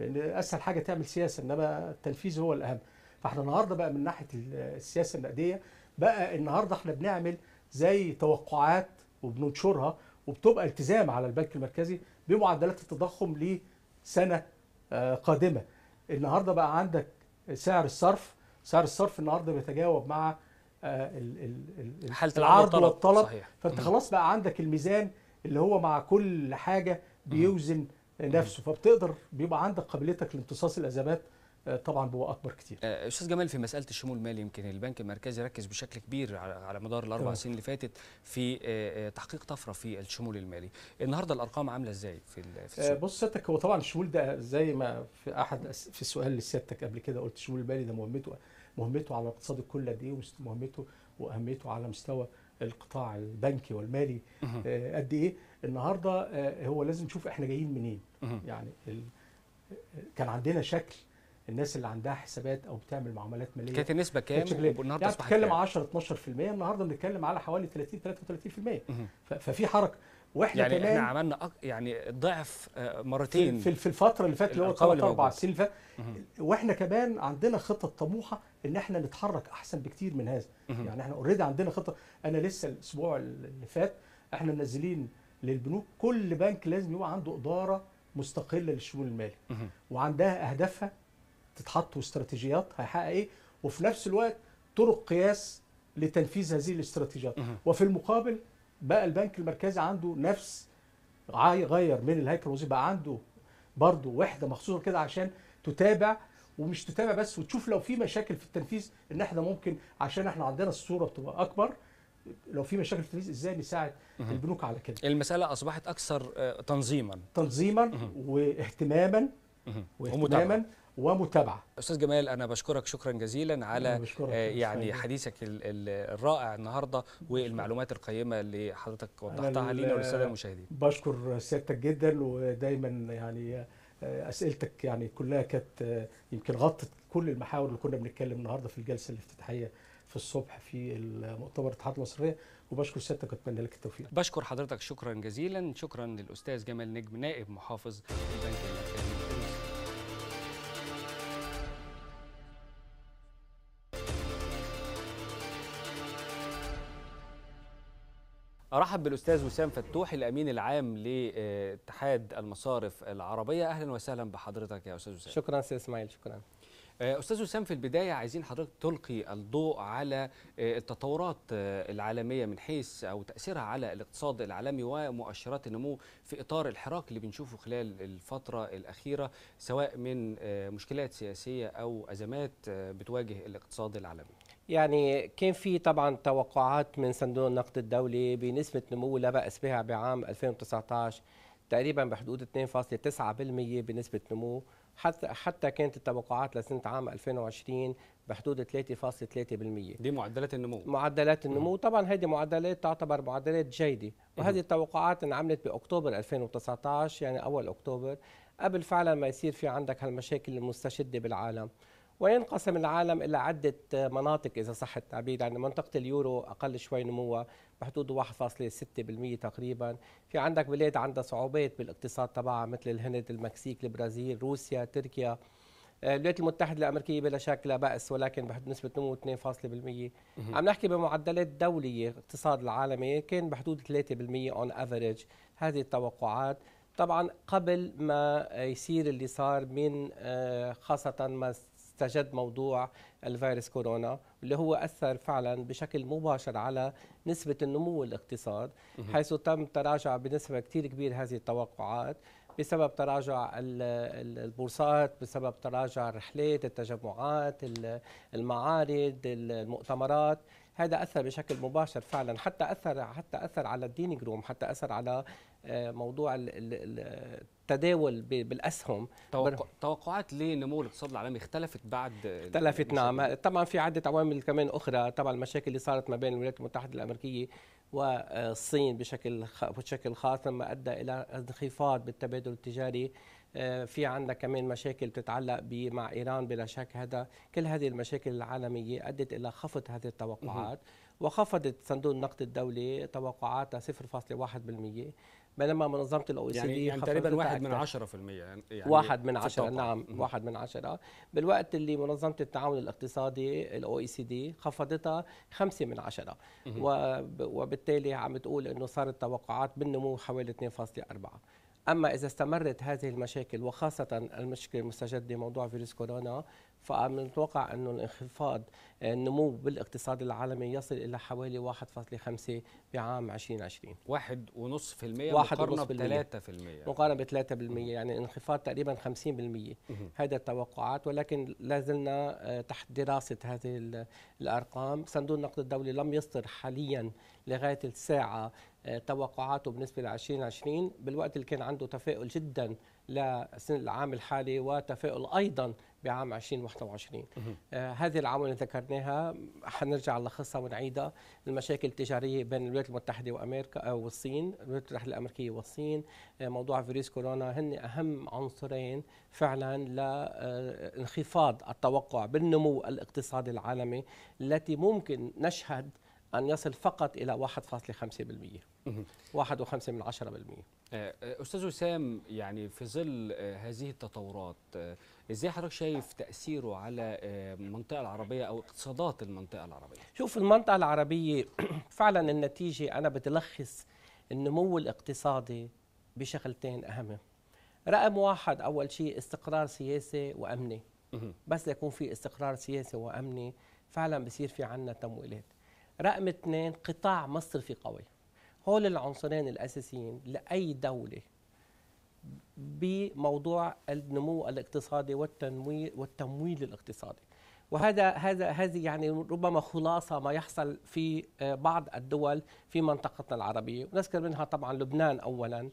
[SPEAKER 3] لان اسهل حاجه تعمل سياسه انما التنفيذ هو الاهم فاحنا النهارده بقى من ناحيه السياسه النقديه بقى النهارده احنا بنعمل زي توقعات وبننشرها وبتبقى التزام على البنك المركزي بمعدلات التضخم لسنه آه، قادمه. النهارده بقى عندك سعر الصرف، سعر الصرف النهارده بيتجاوب مع آه، حاله العرض والطلب صحيح. فانت خلاص بقى عندك الميزان اللي هو مع كل حاجه بيوزن نفسه فبتقدر بيبقى عندك قابليتك لامتصاص الازمات طبعا هو اكبر كتير
[SPEAKER 1] آه، استاذ جمال في مساله الشمول المالي يمكن البنك المركزي ركز بشكل كبير على مدار الاربع سنين اللي فاتت في آه، آه، تحقيق طفره في الشمول المالي النهارده الارقام عامله ازاي في
[SPEAKER 3] بص سيادتك هو طبعا الشمول ده زي ما في احد في السؤال لسيادتك قبل كده قلت الشمول المالي ده مهمته مهمته على الاقتصاد الكل قد ايه ومهمته واهميته على مستوى القطاع البنكي والمالي قد ايه النهارده هو لازم نشوف احنا جايين منين يعني كان عندنا شكل الناس اللي عندها حسابات او بتعمل معاملات ماليه كانت النسبه كام النهارده يعني بتتكلم 10 12% النهارده بنتكلم على حوالي 30 33% ففي حركه واحنا يعني كمان احنا عملنا
[SPEAKER 1] يعني ضعف آه، مرتين في في الفتره اللي فاتت اللي هو ثلاث اربع سنين
[SPEAKER 3] اللي واحنا كمان عندنا خطط طموحه ان احنا نتحرك احسن بكتير من هذا يعني احنا اوريدي عندنا خطه انا لسه الاسبوع اللي فات احنا منزلين للبنوك كل بنك لازم يبقى عنده اداره مستقله للشؤون الماليه وعندها اهدافها تتحط واستراتيجيات هيحقق ايه وفي نفس الوقت طرق قياس لتنفيذ هذه الاستراتيجيات وفي المقابل بقى البنك المركزي عنده نفس غير من الهيكل الوظيفي بقى عنده برضه وحده مخصوصه كده عشان تتابع ومش تتابع بس وتشوف لو في مشاكل في التنفيذ ان احنا ممكن عشان احنا عندنا الصوره بتبقى اكبر لو في مشاكل في التنفيذ ازاي نساعد البنوك على كده
[SPEAKER 1] المساله اصبحت اكثر آه، تنظيما
[SPEAKER 3] تنظيما واهتماما واهتماما ومتابعه
[SPEAKER 1] استاذ جمال انا بشكرك شكرا جزيلا على آه، يعني حديثك الرائع النهارده والمعلومات القيمه اللي حضرتك وضحتها لينا وللساده المشاهدين
[SPEAKER 3] بشكر سيادتك جدا ودايما يعني آه، اسئلتك يعني كلها كانت آه، يمكن غطت كل المحاور اللي كنا بنتكلم النهارده في الجلسه الافتتاحيه في الصبح في المؤتمر الاتحاد المصريه وبشكر سيادتك واتمنى لك التوفيق.
[SPEAKER 1] بشكر حضرتك شكرا جزيلا، شكرا للاستاذ جمال نجم نائب محافظ البنك المركزي. ارحب بالاستاذ وسام فتوح الامين العام لاتحاد المصارف العربيه اهلا وسهلا بحضرتك يا استاذ وسام شكرا سي اسماعيل شكرا آه، استاذ وسام في البدايه عايزين حضرتك تلقي الضوء على آه، التطورات آه، العالميه من حيث او تاثيرها على الاقتصاد العالمي ومؤشرات النمو في اطار الحراك اللي بنشوفه خلال الفتره الاخيره سواء من مشكلات سياسيه او ازمات بتواجه الاقتصاد العالمي
[SPEAKER 4] يعني كان في طبعا توقعات من صندوق النقد الدولي بنسبة نمو لا بأس بها بعام 2019 تقريبا بحدود 2.9% بنسبة نمو حتى حتى كانت التوقعات لسنة عام 2020 بحدود 3.3% دي معدلات النمو معدلات النمو طبعا هذه معدلات تعتبر معدلات جيدة وهذه التوقعات انعملت بأكتوبر 2019 يعني أول أكتوبر قبل فعلا ما يصير في عندك هالمشاكل المستشدة بالعالم وينقسم العالم إلى عدة مناطق إذا صح التعبير يعني منطقة اليورو أقل شوي نموها بحدود 1.6% تقريبا في عندك بلاد عندها صعوبات بالاقتصاد تبعها مثل الهند المكسيك البرازيل روسيا تركيا آه، الولايات المتحده الامريكيه بلا شك لا باس ولكن بنسبه نمو 2.1% عم نحكي بمعدلات دوليه اقتصاد العالمي كان بحدود 3% اون افريج هذه التوقعات طبعا قبل ما يصير اللي صار من آه، خاصه ما استجد موضوع الفيروس كورونا اللي هو أثر فعلا بشكل مباشر على نسبة النمو الاقتصاد حيث تم تراجع بنسبة كثير كبيرة هذه التوقعات بسبب تراجع البورصات بسبب تراجع الرحلات التجمعات المعارض المؤتمرات هذا اثر بشكل مباشر فعلا حتى اثر حتى اثر على الدينينج روم حتى اثر على موضوع التداول بالاسهم توقع... توقعات
[SPEAKER 1] لنمو الاقتصاد العالمي
[SPEAKER 4] اختلفت بعد اختلفت نعم طبعا في عده عوامل كمان اخرى طبعا المشاكل اللي صارت ما بين الولايات المتحده الامريكيه والصين بشكل بشكل خاص مما ادى الى انخفاض بالتبادل التجاري آه، في عندنا كمان مشاكل تتعلق مع ايران بلا شك هذا كل هذه المشاكل العالميه ادت الى خفض هذه التوقعات وخفضت صندوق النقد الدولي توقعاتها 0.1% بينما منظمه الاو اس دي e يعني, يعني تقريبا واحد من 10% يعني, يعني واحد من 10 نعم واحد من 10 بالوقت اللي منظمه التعاون الاقتصادي الاو اي سي دي خفضتها 5 من 10 وبالتالي عم تقول انه صارت توقعات بالنمو حوالي 2.4 اما اذا استمرت هذه المشاكل وخاصه المشكله المستجده موضوع فيروس كورونا فنتوقع أنه الانخفاض النمو بالاقتصاد العالمي يصل إلى حوالي 1.5 بعام 2020 1.5% مقارنة ب 3 مقارنة ب 3 يعني انخفاض تقريبا 50 هذا التوقعات ولكن لا زلنا آه، تحت دراسة هذه الأرقام صندوق النقد الدولي لم يصدر حاليا لغاية الساعة آه، توقعاته بالنسبة ل 2020 بالوقت اللي كان عنده تفاؤل جدا للعام الحالي وتفاؤل أيضا بعام 2021 آه هذه العوامل اللي ذكرناها حنرجع نلخصها ونعيدها المشاكل التجاريه بين الولايات المتحده وامريكا آه، والصين الولايات المتحده الامريكيه والصين آه موضوع فيروس كورونا هن اهم عنصرين فعلا لانخفاض التوقع بالنمو الاقتصادي العالمي التي ممكن نشهد أن يصل فقط إلى 1.5% 1.5
[SPEAKER 1] آه، آه، أستاذ وسام يعني في ظل هذه
[SPEAKER 4] التطورات ازاي حضرتك شايف تاثيره على آه، المنطقه العربيه او اقتصادات المنطقه العربيه شوف المنطقه العربيه فعلا النتيجه انا بتلخص النمو الاقتصادي بشغلتين اهم رقم واحد اول شيء استقرار سياسي وامني بس يكون في استقرار سياسي وامني فعلا بصير في عنا تمويلات رقم اثنين قطاع مصرفي قوي هول العنصرين الاساسيين لاي دوله بموضوع النمو الاقتصادي والتمويل والتمويل الاقتصادي وهذا هذا هذه يعني ربما خلاصه ما يحصل في آه، بعض الدول في منطقتنا العربيه ونذكر منها طبعا لبنان اولا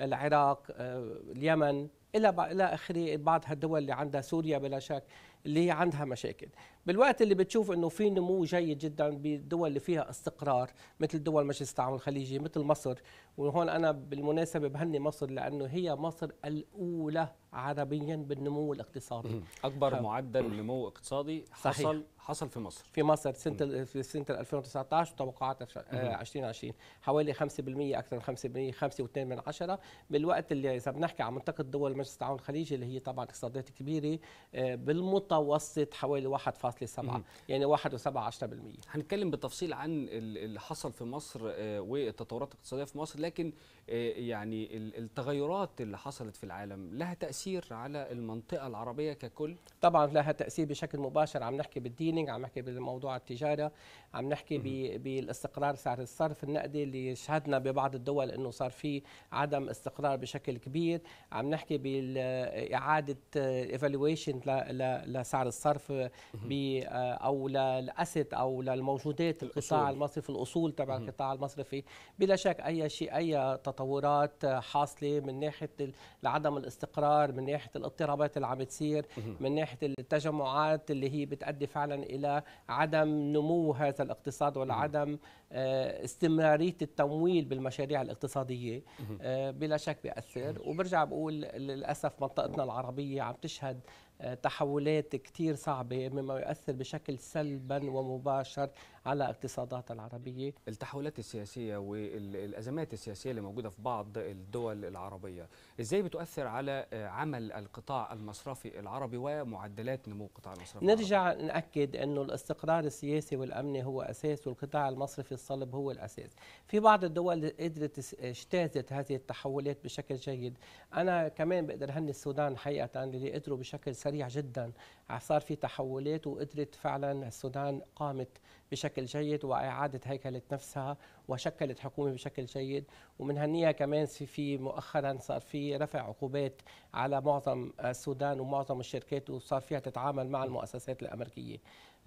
[SPEAKER 4] العراق آه، اليمن الى الى اخره بعض الدول اللي عندها سوريا بلا شك اللي هي عندها مشاكل بالوقت اللي بتشوف انه في نمو جيد جدا بالدول اللي فيها استقرار مثل دول مجلس التعاون الخليجي مثل مصر وهون انا بالمناسبه بهني مصر لانه هي مصر الاولى عربيا بالنمو الاقتصادي اكبر ف... معدل نمو اقتصادي حصل صحيح. حصل في مصر في مصر سنه في سنه 2019 وتوقعات 2020 حوالي 5% اكثر من 5% 5.2 من عشرة بالوقت اللي اذا بنحكي عن منطقه دول مجلس التعاون الخليجي اللي هي طبعا اقتصادات كبيره آه، بالمط متوسط حوالي 1.7 يعني 1.7 هنتكلم بالتفصيل عن اللي حصل في مصر آه، والتطورات
[SPEAKER 1] الاقتصاديه في مصر لكن آه، يعني التغيرات اللي حصلت في العالم لها تاثير
[SPEAKER 4] على المنطقه العربيه ككل طبعا لها تاثير بشكل مباشر عم نحكي بالديننج عم نحكي بالموضوع التجاره عم نحكي بالاستقرار سعر الصرف النقدي اللي شهدنا ببعض الدول انه صار في عدم استقرار بشكل كبير عم نحكي باعاده ايفالويشن لسعر الصرف آه، او للاسيت او للموجودات القطاع المصرفي الاصول تبع القطاع المصرفي بلا شك اي شيء اي تطورات حاصله من ناحيه عدم الاستقرار من ناحيه الاضطرابات اللي عم بتصير من ناحيه التجمعات اللي هي بتؤدي فعلا الى عدم نمو هذا الاقتصاد نعم. والعدم آه، استمراريه التمويل بالمشاريع الاقتصاديه آه، بلا شك بياثر وبرجع بقول للاسف منطقتنا العربيه عم تشهد آه، تحولات كثير صعبة مما يؤثر بشكل سلبا ومباشر على اقتصادات العربية التحولات السياسية والأزمات
[SPEAKER 1] السياسية اللي موجودة في بعض الدول العربية إزاي بتؤثر على عمل القطاع المصرفي العربي ومعدلات نمو القطاع المصرفي نرجع
[SPEAKER 4] العربي. نأكد أنه الاستقرار السياسي والأمني هو أساس القطاع المصرفي الصلب هو الأساس في بعض الدول قدرت اجتازت هذه التحولات بشكل جيد أنا كمان بقدر هني السودان حقيقة اللي قدروا بشكل سريع جدا صار في تحولات وقدرت فعلا السودان قامت بشكل جيد وإعادة هيكلة نفسها وشكلت حكومة بشكل جيد ومنهنيها كمان في مؤخرا صار في رفع عقوبات على معظم السودان ومعظم الشركات وصار فيها تتعامل مع المؤسسات الأمريكية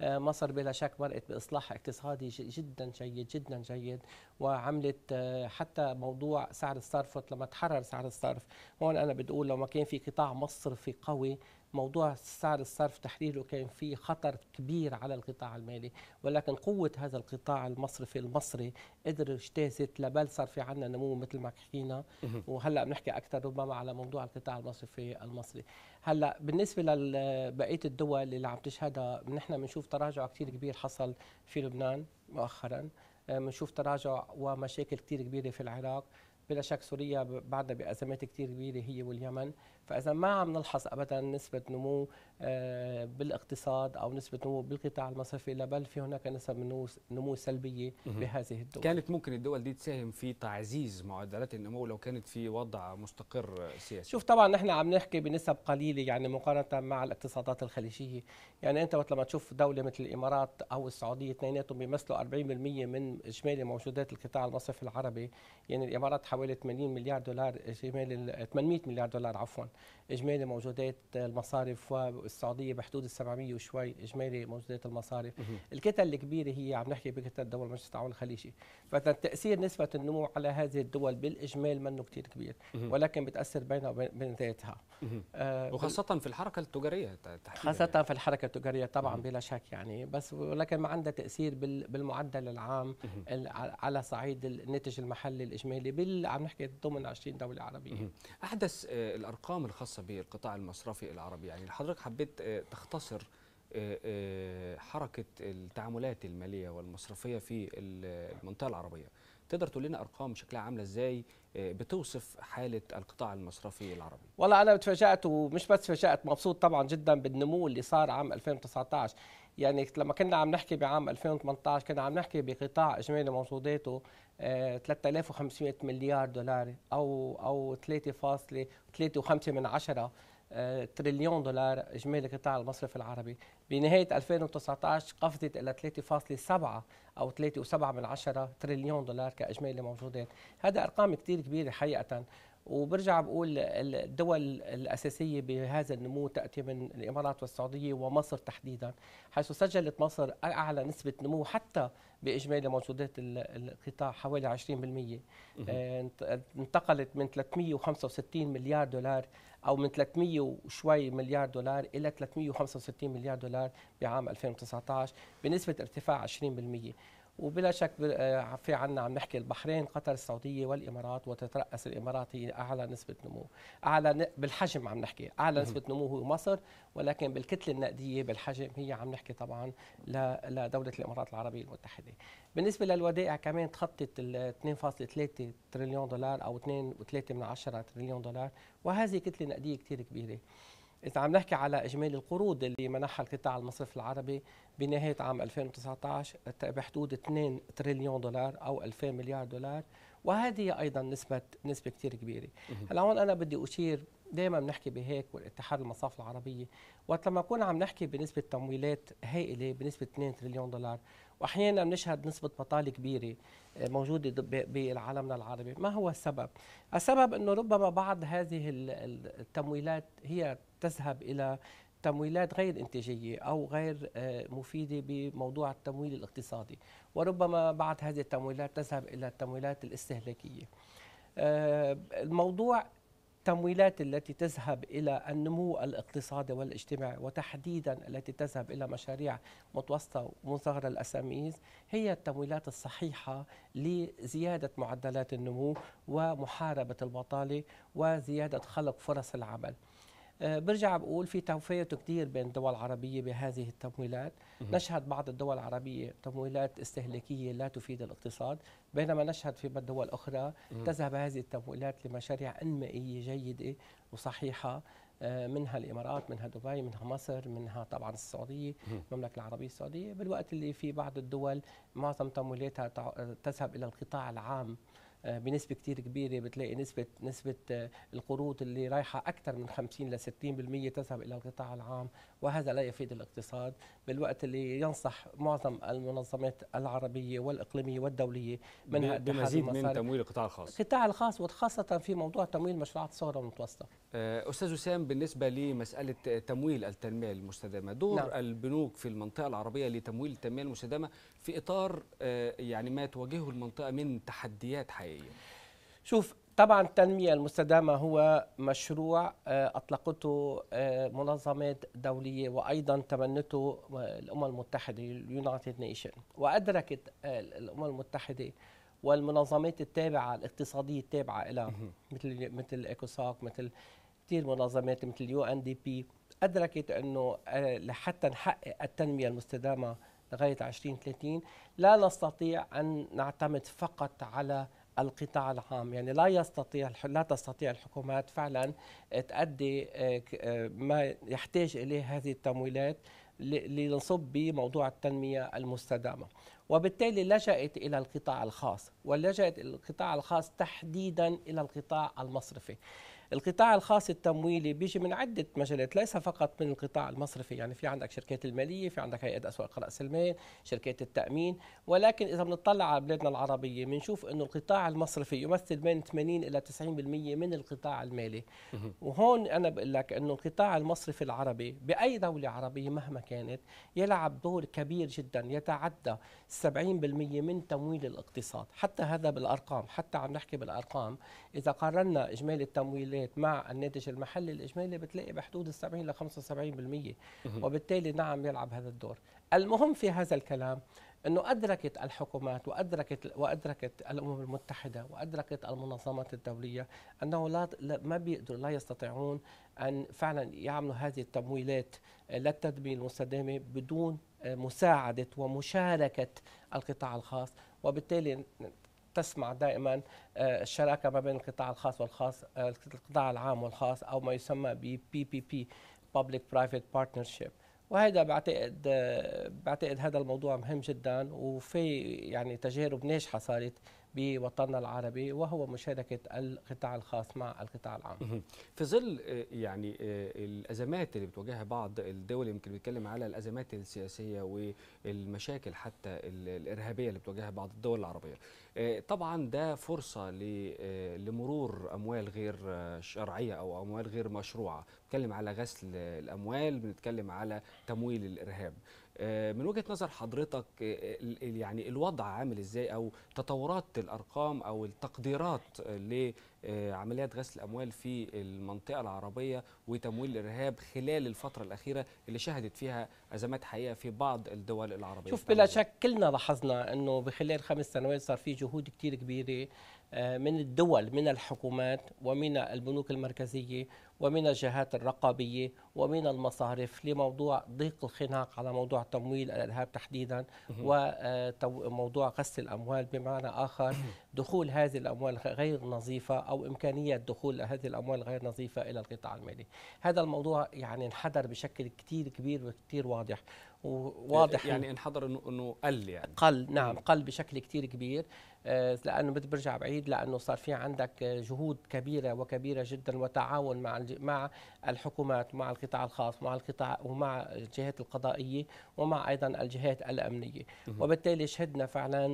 [SPEAKER 4] آه، مصر بلا شك مرقت باصلاح اقتصادي جدا جيد جدا جيد وعملت آه، حتى موضوع سعر الصرف لما تحرر سعر الصرف هون انا بدي اقول لو ما كان في قطاع مصرفي قوي موضوع سعر الصرف تحريره كان في خطر كبير على القطاع المالي ولكن قوة هذا القطاع المصرفي المصري قدر اجتازت لبل صار في عنا نمو مثل ما حكينا وهلا بنحكي أكثر ربما على موضوع القطاع المصرفي المصري هلا بالنسبه لبقيه الدول اللي عم تشهدها نحن بنشوف تراجع كثير كبير حصل في لبنان مؤخرا آه، بنشوف تراجع ومشاكل كثير كبيره في العراق بلا شك سوريا بعدها بازمات كثير كبيره هي واليمن فاذا ما عم نلحظ ابدا نسبه نمو آه، بالاقتصاد او نسبه نمو بالقطاع المصرفي لا بل في هناك نسب نمو سلبيه بهذه الدول
[SPEAKER 1] كانت ممكن الدول دي تساهم في
[SPEAKER 4] تعزيز معدلات النمو لو كانت في وضع مستقر سياسي شوف طبعا نحن عم نحكي بنسب قليله يعني مقارنه مع الاقتصادات الخليجيه يعني انت وقت لما تشوف دوله مثل الامارات او السعوديه اثنيناتهم بيمثلوا 40% من اجمالي موجودات القطاع المصرفي العربي يعني الامارات حوالي 80 مليار دولار اجمالي 800 مليار دولار عفوا اجمالي موجودات المصارف و السعوديه بحدود ال 700 وشوي اجمالي موجودات المصارف الكتل الكبيره هي عم نحكي بكتل دول مجلس التعاون الخليجي فتاثير نسبه النمو على هذه الدول بالاجمال منه كثير كبير ولكن بتاثر بينها وبين ذاتها آه وخاصه في الحركه التجاريه يعني. خاصه يعني. في الحركه التجاريه طبعا بلا شك يعني بس ولكن ما عندها تاثير بالمعدل العام على صعيد الناتج المحلي الاجمالي بال عم نحكي ضمن 20 دوله عربيه
[SPEAKER 1] احدث آه،
[SPEAKER 4] الارقام الخاصه بالقطاع
[SPEAKER 1] المصرفي العربي يعني حضرتك حبيت حبيت تختصر آه، آه، حركه التعاملات الماليه والمصرفيه في المنطقه العربيه تقدر تقول لنا ارقام شكلها عامله ازاي آه، بتوصف حاله القطاع المصرفي العربي
[SPEAKER 4] والله انا تفاجات ومش بس تفاجات مبسوط طبعا جدا بالنمو اللي صار عام 2019 يعني لما كنا عم نحكي بعام 2018 كنا عم نحكي بقطاع اجمالي موجوداته 3500 مليار دولار او او 3.3 من عشرة آه، تريليون دولار اجمالي قطاع المصرف العربي بنهايه 2019 قفزت الى 3.7 او 3.7 من تريليون دولار كاجمالي موجودات هذا ارقام كثير كبيره حقيقه وبرجع بقول الدول الأساسية بهذا النمو تأتي من الإمارات والسعودية ومصر تحديدا حيث سجلت مصر أعلى نسبة نمو حتى بإجمالي موجودات القطاع حوالي 20% آه، انتقلت من 365 مليار دولار أو من 300 وشوي مليار دولار إلى 365 مليار دولار بعام 2019 بنسبة ارتفاع 20% وبلا شك آه، في عنا عم نحكي البحرين قطر السعودية والإمارات وتترأس الإمارات هي أعلى نسبة نمو أعلى بالحجم عم نحكي أعلى نسبة نمو هو مصر ولكن بالكتلة النقدية بالحجم هي عم نحكي طبعا لدولة الإمارات العربية المتحدة بالنسبة للودائع كمان تخطت 2.3 تريليون دولار أو 2.3 تريليون دولار وهذه كتلة نقدية كثير كبيرة إذا عم نحكي على إجمالي القروض اللي منحها القطاع المصرف العربي بنهاية عام 2019 بحدود 2 تريليون دولار أو 2000 مليار دولار وهذه أيضا نسبة نسبة كثير كبيرة هلا هون أنا بدي أشير دائما بنحكي بهيك والاتحاد المصاف العربية وقت لما كنا عم نحكي بنسبة تمويلات هائلة بنسبة 2 تريليون دولار واحيانا بنشهد نسبه بطاله كبيره آه، موجوده بالعالمنا العربي ما هو السبب السبب انه ربما بعض هذه التمويلات هي تذهب الى تمويلات غير انتاجيه او غير آه، مفيده بموضوع التمويل الاقتصادي وربما بعض هذه التمويلات تذهب الى التمويلات الاستهلاكيه آه، الموضوع التمويلات التي تذهب إلى النمو الاقتصادي والاجتماعي وتحديدا التي تذهب إلى مشاريع متوسطة ومصغرة الأساميز هي التمويلات الصحيحة لزيادة معدلات النمو ومحاربة البطالة وزيادة خلق فرص العمل آه، برجع بقول في تفاوت كثير بين الدول العربية بهذه التمويلات نشهد بعض الدول العربية تمويلات استهلاكية لا تفيد الاقتصاد بينما نشهد في دول أخرى تذهب هذه التمويلات لمشاريع أنمائية جيدة وصحيحة آه، منها الامارات منها دبي منها مصر منها طبعا السعوديه المملكه العربيه السعوديه بالوقت اللي في بعض الدول معظم تمويلاتها آه، تذهب الى القطاع العام آه، بنسبه كثير كبيره بتلاقي نسبه نسبه آه، القروض اللي رايحه اكثر من 50 ل 60% تذهب الى القطاع العام وهذا لا يفيد الاقتصاد بالوقت اللي ينصح معظم المنظمات العربيه والاقليميه والدوليه من بمزيد من تمويل القطاع الخاص القطاع الخاص وخاصه في موضوع تمويل مشروعات الصغرى والمتوسطه
[SPEAKER 1] آه، استاذ وسام بالنسبه لمساله تمويل التنميه المستدامه دور نعم. البنوك في المنطقه العربيه لتمويل التنميه المستدامه في اطار آه، يعني ما تواجهه المنطقه من تحديات حقيقيه
[SPEAKER 4] شوف طبعا التنمية المستدامة هو مشروع آه، أطلقته آه، منظمات دولية وأيضا تبنته الأمم المتحدة اليونايتد نيشن وأدركت الأمم المتحدة والمنظمات التابعة الاقتصادية التابعة لها مثل مثل إيكوساك مثل كثير منظمات مثل اليو ان دي بي أدركت أنه لحتى نحقق التنمية المستدامة لغاية 2030 لا نستطيع أن نعتمد فقط على القطاع العام يعني لا يستطيع لا تستطيع الحكومات فعلا آه، تؤدي آه، آه، ما يحتاج اليه هذه التمويلات لنصب بموضوع التنميه المستدامه وبالتالي لجأت إلى القطاع الخاص ولجأت القطاع الخاص تحديدا إلى القطاع المصرفي القطاع الخاص التمويلي بيجي من عدة مجالات ليس فقط من القطاع المصرفي يعني في عندك شركات المالية في عندك هيئة أسواق رأس المال شركات التأمين ولكن إذا بنطلع على بلادنا العربية بنشوف أنه القطاع المصرفي يمثل بين 80 إلى 90% من القطاع المالي وهون أنا بقول لك أنه القطاع المصرفي العربي بأي دولة عربية مهما كانت يلعب دور كبير جدا يتعدى 70% من تمويل الاقتصاد حتى هذا بالأرقام حتى عم نحكي بالأرقام اذا قارنا اجمالي التمويلات مع الناتج المحلي الاجمالي بتلاقي بحدود ال 70 ل 75% وبالتالي نعم يلعب هذا الدور المهم في هذا الكلام انه ادركت الحكومات وادركت وادركت الامم المتحده وادركت المنظمات الدوليه انه لا ما بيقدروا لا يستطيعون ان فعلا يعملوا هذه التمويلات للتدمير المستدامه بدون مساعده ومشاركه القطاع الخاص وبالتالي تسمع دائما آه، الشراكه ما بين القطاع الخاص والخاص آه، القطاع العام والخاص او ما يسمى ب بي بي بي بابليك برايفت بارتنرشيب وهذا بعتقد آه، بعتقد هذا الموضوع مهم جدا وفي يعني تجارب ناجحه صارت بوطننا العربي وهو مشاركة القطاع الخاص مع القطاع العام
[SPEAKER 1] في ظل آه، يعني آه، الأزمات اللي بتواجهها بعض الدول يمكن بيتكلم على الأزمات السياسية والمشاكل حتى الإرهابية اللي بتواجهها بعض الدول العربية آه، طبعا ده فرصة لمرور أموال غير شرعية أو أموال غير مشروعة بنتكلم على غسل الأموال بنتكلم على تمويل الإرهاب آه، من وجهه نظر حضرتك آه، يعني الوضع عامل ازاي او تطورات الارقام او التقديرات لعمليات آه، غسل الاموال في المنطقه العربيه وتمويل الارهاب خلال الفتره الاخيره اللي شهدت فيها ازمات حقيقه في بعض الدول العربيه شوف بلا
[SPEAKER 4] شك كلنا لاحظنا انه بخلال خمس سنوات صار في جهود كثير كبيره آه، من الدول من الحكومات ومن البنوك المركزية ومن الجهات الرقابية ومن المصارف لموضوع ضيق الخناق على موضوع تمويل الإرهاب تحديدا وموضوع آه، غسل الأموال بمعنى آخر دخول هذه الأموال غير نظيفة أو إمكانية دخول هذه الأموال غير نظيفة إلى القطاع المالي هذا الموضوع يعني انحدر بشكل كثير كبير وكثير واضح وواضح آه، يعني
[SPEAKER 1] انحدر انه
[SPEAKER 4] قل يعني قل نعم قل بشكل كثير كبير آه، لانه بدي برجع بعيد لانه صار في عندك جهود كبيره وكبيره جدا وتعاون مع مع الحكومات مع القطاع الخاص مع القطاع ومع الجهات القضائيه ومع ايضا الجهات الامنيه وبالتالي شهدنا فعلا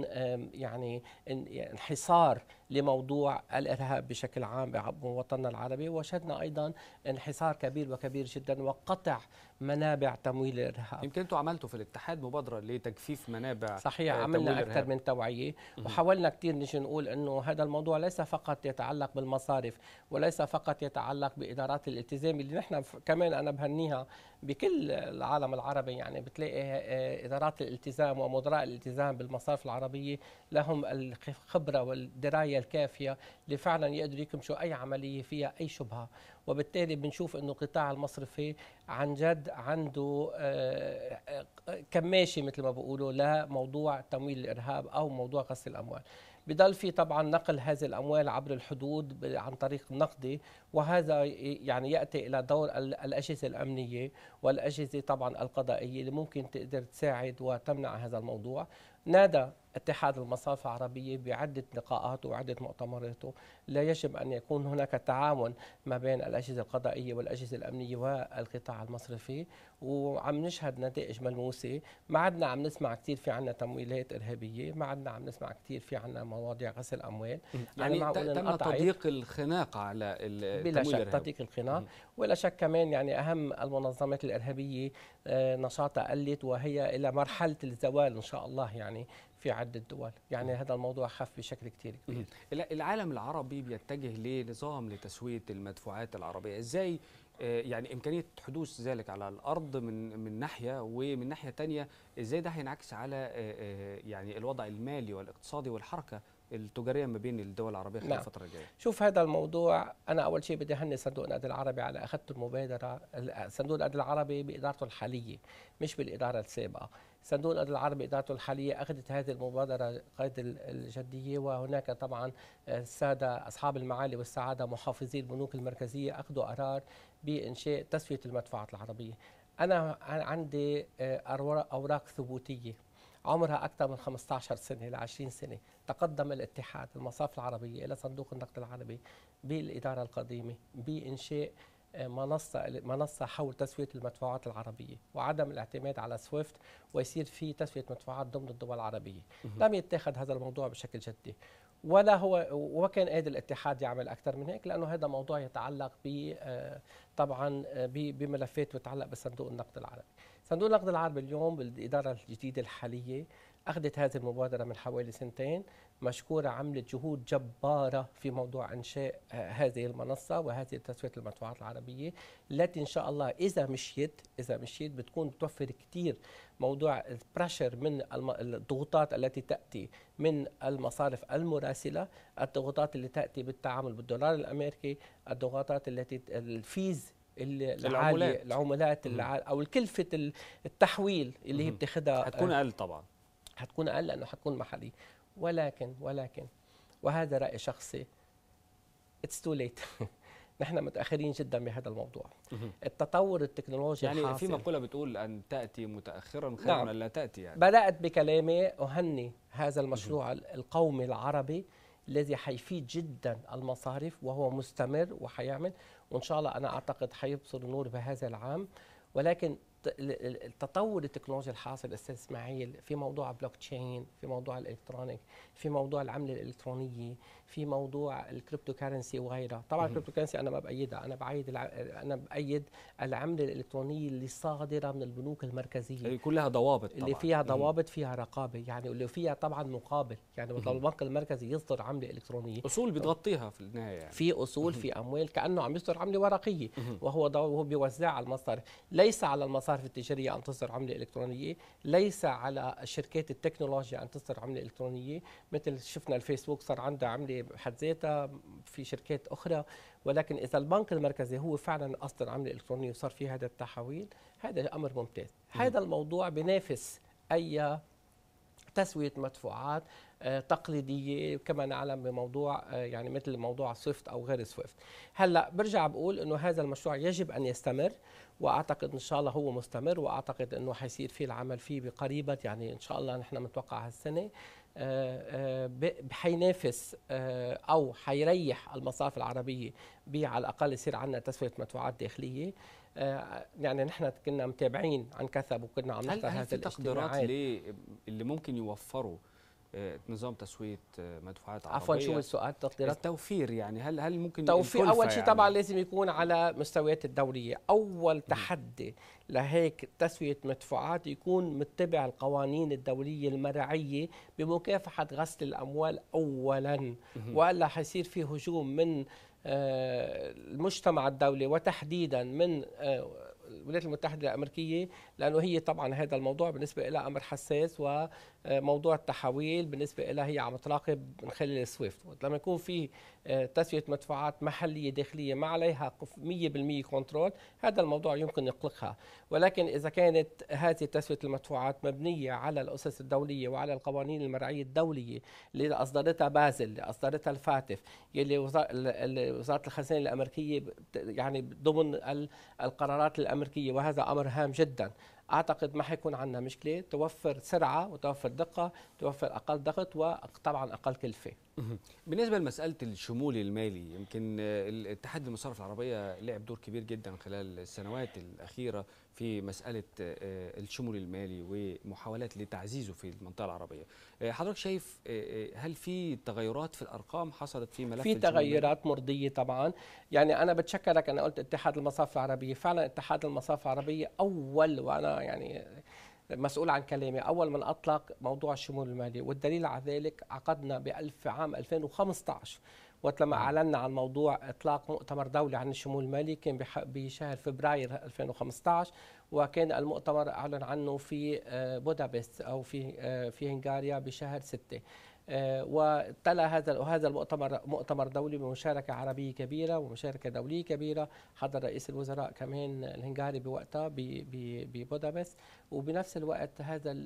[SPEAKER 4] يعني انحصار لموضوع الارهاب بشكل عام بوطننا العربي وشهدنا ايضا انحصار كبير وكبير جدا وقطع منابع تمويل الارهاب يمكن انتم عملتوا في الاتحاد مبادره لتجفيف منابع آه، صحيح عملنا اكثر من توعيه وحاولنا حاولنا كثير نجي نقول انه هذا الموضوع ليس فقط يتعلق بالمصارف وليس فقط يتعلق بادارات الالتزام اللي نحن كمان انا بهنيها بكل العالم العربي يعني بتلاقي آه، آه، ادارات الالتزام ومدراء الالتزام بالمصارف العربيه لهم الخبره والدرايه الكافيه اللي فعلا يقدروا يكمشوا اي عمليه فيها اي شبهه وبالتالي بنشوف انه القطاع المصرفي عن جد عنده آه، آه، كماشي مثل ما بيقولوا لموضوع تمويل الارهاب او موضوع غسل الاموال بضل في طبعا نقل هذه الاموال عبر الحدود عن طريق النقدي وهذا يعني ياتي الى دور الاجهزه الامنيه والاجهزه طبعا القضائيه اللي ممكن تقدر تساعد وتمنع هذا الموضوع نادى اتحاد المصارف العربية بعدة لقاءاته وعدة مؤتمراته لا يجب أن يكون هناك تعاون ما بين الأجهزة القضائية والأجهزة الأمنية والقطاع المصرفي وعم نشهد نتائج ملموسة ما عدنا عم نسمع كثير في عنا تمويلات إرهابية ما عدنا عم نسمع كثير في عنا مواضيع غسل أموال يعني, تم تضييق الخناق على بلا شك تضييق الخناق ولا شك كمان يعني أهم المنظمات الإرهابية آه، نشاطها قلت وهي إلى مرحلة الزوال إن شاء الله يعني في عدة دول يعني هذا الموضوع خف بشكل كتير كبير العالم
[SPEAKER 1] العربي بيتجه لنظام لتسوية المدفوعات العربية إزاي آه، يعني إمكانية حدوث ذلك على الأرض من من ناحية ومن ناحية تانية إزاي ده هينعكس على آه، آه، يعني الوضع المالي والاقتصادي والحركة التجارية ما بين الدول العربية خلال نعم. الفترة الجاية
[SPEAKER 4] شوف هذا الموضوع أنا أول شيء بدي أهني صندوق النقد العربي على أخذت المبادرة صندوق النقد العربي بإدارته الحالية مش بالإدارة السابقة صندوق النقد العربي إدارته الحالية أخذت هذه المبادرة قيد الجدية وهناك طبعا السادة آه، أصحاب المعالي والسعادة محافظي البنوك المركزية أخذوا قرار بإنشاء تسويه المدفوعات العربية أنا عندي آه، أوراق ثبوتية عمرها أكثر من 15 سنة ل 20 سنة تقدم الاتحاد المصاف العربية إلى صندوق النقد العربي بالإدارة القديمة بإنشاء منصه منصه حول تسويه المدفوعات العربيه وعدم الاعتماد على سويفت ويصير في تسويه مدفوعات ضمن الدول العربيه لم يتخذ هذا الموضوع بشكل جدي ولا هو وكان قادر الاتحاد يعمل اكثر من هيك لانه هذا موضوع يتعلق ب آه، طبعا آه، بملفات بتتعلق بصندوق النقد العربي صندوق النقد العربي اليوم بالاداره الجديده الحاليه اخذت هذه المبادره من حوالي سنتين مشكورة عملت جهود جبارة في موضوع إنشاء هذه المنصة وهذه تسوية المدفوعات العربية التي إن شاء الله إذا مشيت إذا مشيت بتكون بتوفر كثير موضوع البرشر من الضغوطات التي تأتي من المصارف المراسلة الضغوطات اللي تأتي بالتعامل بالدولار الأمريكي الضغوطات التي الفيز العمولات العمولات او الكلفه التحويل اللي هي بتاخذها آه، هتكون اقل طبعا هتكون اقل لانه حتكون محلي ولكن ولكن وهذا رأي شخصي اتس تو ليت نحن متاخرين جدا بهذا الموضوع التطور التكنولوجي يعني الحاصل. في مقوله
[SPEAKER 1] بتقول ان تاتي متاخرا خير نعم. من لا تاتي يعني
[SPEAKER 4] بدات بكلامي اهني هذا المشروع القومي العربي الذي حيفيد جدا المصارف وهو مستمر وحيعمل وان شاء الله انا اعتقد حيبصر النور بهذا العام ولكن التطور التكنولوجي الحاصل استاذ اسماعيل في موضوع بلوك تشين في موضوع الالكترونيك في موضوع العمله الالكترونيه في موضوع الكريبتو كارنسي وغيرها طبعا الكريبتو كارنسي انا ما بايدها انا بعيد الع... انا بايد العمله الالكترونيه اللي صادره من البنوك المركزيه
[SPEAKER 1] كلها ضوابط طبعا. اللي فيها ضوابط
[SPEAKER 4] فيها رقابه يعني واللي فيها طبعا مقابل يعني البنك المركزي يصدر عمله الكترونيه اصول بتغطيها في النهايه يعني. في اصول في اموال كانه عم يصدر عمله ورقيه وهو وهو بيوزعها على المصارف ليس على المصارف التجاريه ان تصدر عمله الكترونيه ليس على شركات التكنولوجيا ان تصدر عمله الكترونيه مثل شفنا الفيسبوك صار عنده عمله بحد ذاتها في شركات اخرى ولكن اذا البنك المركزي هو فعلا قصد عمله الكترونيه وصار في هذا التحويل هذا امر ممتاز هذا الموضوع بينافس اي تسويه مدفوعات آه، تقليديه كما نعلم بموضوع آه، يعني مثل موضوع سويفت او غير سويفت هلا برجع بقول انه هذا المشروع يجب ان يستمر واعتقد ان شاء الله هو مستمر واعتقد انه حيصير في العمل فيه بقريبه يعني ان شاء الله نحن متوقع هالسنه آه، آه، حينافس آه، او حيريح المصارف العربيه على الاقل يصير عندنا تسويه مدفوعات داخليه يعني نحن كنا متابعين عن كثب وكنا عم نحضر هذه التقديرات هل
[SPEAKER 1] في تقديرات اللي ممكن يوفروا آه، نظام تسويه آه، مدفوعات عربيه عفوا شو السؤال التطبيقات التوفير يعني هل هل ممكن توفير اول شيء يعني
[SPEAKER 4] طبعا لازم يكون على مستويات الدوليه اول تحدي لهيك تسويه مدفوعات يكون متبع القوانين الدوليه المرعيه بمكافحه غسل الاموال اولا والا حيصير في هجوم من آه، المجتمع الدولي وتحديدا من الولايات المتحده الامريكيه لانه هي طبعا هذا الموضوع بالنسبه لها امر حساس وموضوع التحويل بالنسبه لها هي عم تراقب من خلال سويفت لما يكون في آه، تسويه مدفوعات محليه داخليه ما عليها 100% كنترول هذا الموضوع يمكن يقلقها ولكن اذا كانت هذه تسويه المدفوعات مبنيه على الاسس الدوليه وعلى القوانين المرعيه الدوليه اللي اصدرتها بازل اللي اصدرتها الفاتف اللي وزاره الخزانه الامريكيه يعني ضمن القرارات الامريكيه وهذا امر هام جدا اعتقد ما حيكون عندنا مشكله توفر سرعه وتوفر دقه توفر اقل ضغط وطبعا اقل كلفه بالنسبه لمساله الشمول
[SPEAKER 1] المالي يمكن الاتحاد المصارف العربيه لعب دور كبير جدا خلال السنوات الاخيره في مساله آه، الشمول المالي ومحاولات لتعزيزه في المنطقه
[SPEAKER 4] العربيه آه، حضرتك شايف آه، هل في تغيرات في الارقام حصلت في ملف في تغيرات مرضيه طبعا يعني انا بتشكرك انا قلت اتحاد المصاف العربيه فعلا اتحاد المصاف العربيه اول وانا يعني مسؤول عن كلامي اول من اطلق موضوع الشمول المالي والدليل على ذلك عقدنا بألف عام 2015 وقت لما اعلنا عن موضوع اطلاق مؤتمر دولي عن الشمول المالي كان بشهر فبراير 2015 وكان المؤتمر اعلن عنه في آه، بودابست او في آه، في هنغاريا بشهر 6 آه، وتلا هذا هذا المؤتمر مؤتمر دولي بمشاركه عربيه كبيره ومشاركه دوليه كبيره حضر رئيس الوزراء كمان الهنغاري بوقتها ببودابست وبنفس الوقت هذا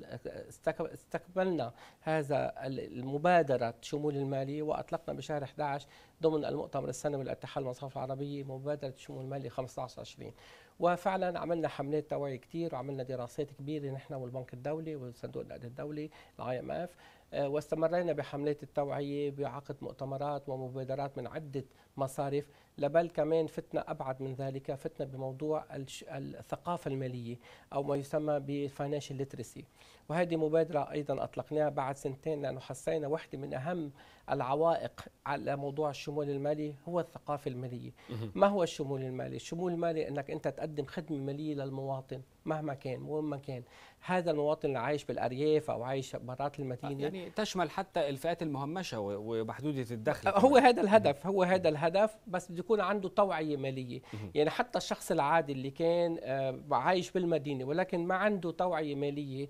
[SPEAKER 4] استقبلنا هذا المبادره شمول المالي واطلقنا بشهر 11 ضمن المؤتمر السنوي للاتحاد المصارف العربيه مبادره شمول المالي 15 20 وفعلا عملنا حملات توعيه كثير وعملنا دراسات كبيره نحن والبنك الدولي والصندوق النقد الدولي الاي ام اف آه، واستمرينا بحملات التوعية بعقد مؤتمرات ومبادرات من عدة مصاريف لبل كمان فتنا أبعد من ذلك فتنا بموضوع الثقافة المالية أو ما يسمى بالفاينانشال ليترسي وهذه مبادرة أيضا أطلقناها بعد سنتين لأنه حسينا واحدة من أهم العوائق على موضوع الشمول المالي هو الثقافة المالية ما هو الشمول المالي؟ الشمول المالي أنك أنت تقدم خدمة مالية للمواطن مهما كان وين ما كان هذا المواطن اللي عايش بالارياف او عايش برات المدينه يعني تشمل حتى الفئات المهمشه ومحدوده الدخل هو هذا الهدف هو هذا الهدف الهدف بس بده يكون عنده توعيه ماليه يعني حتى الشخص العادي اللي كان آه، عايش بالمدينه ولكن ما عنده توعيه ماليه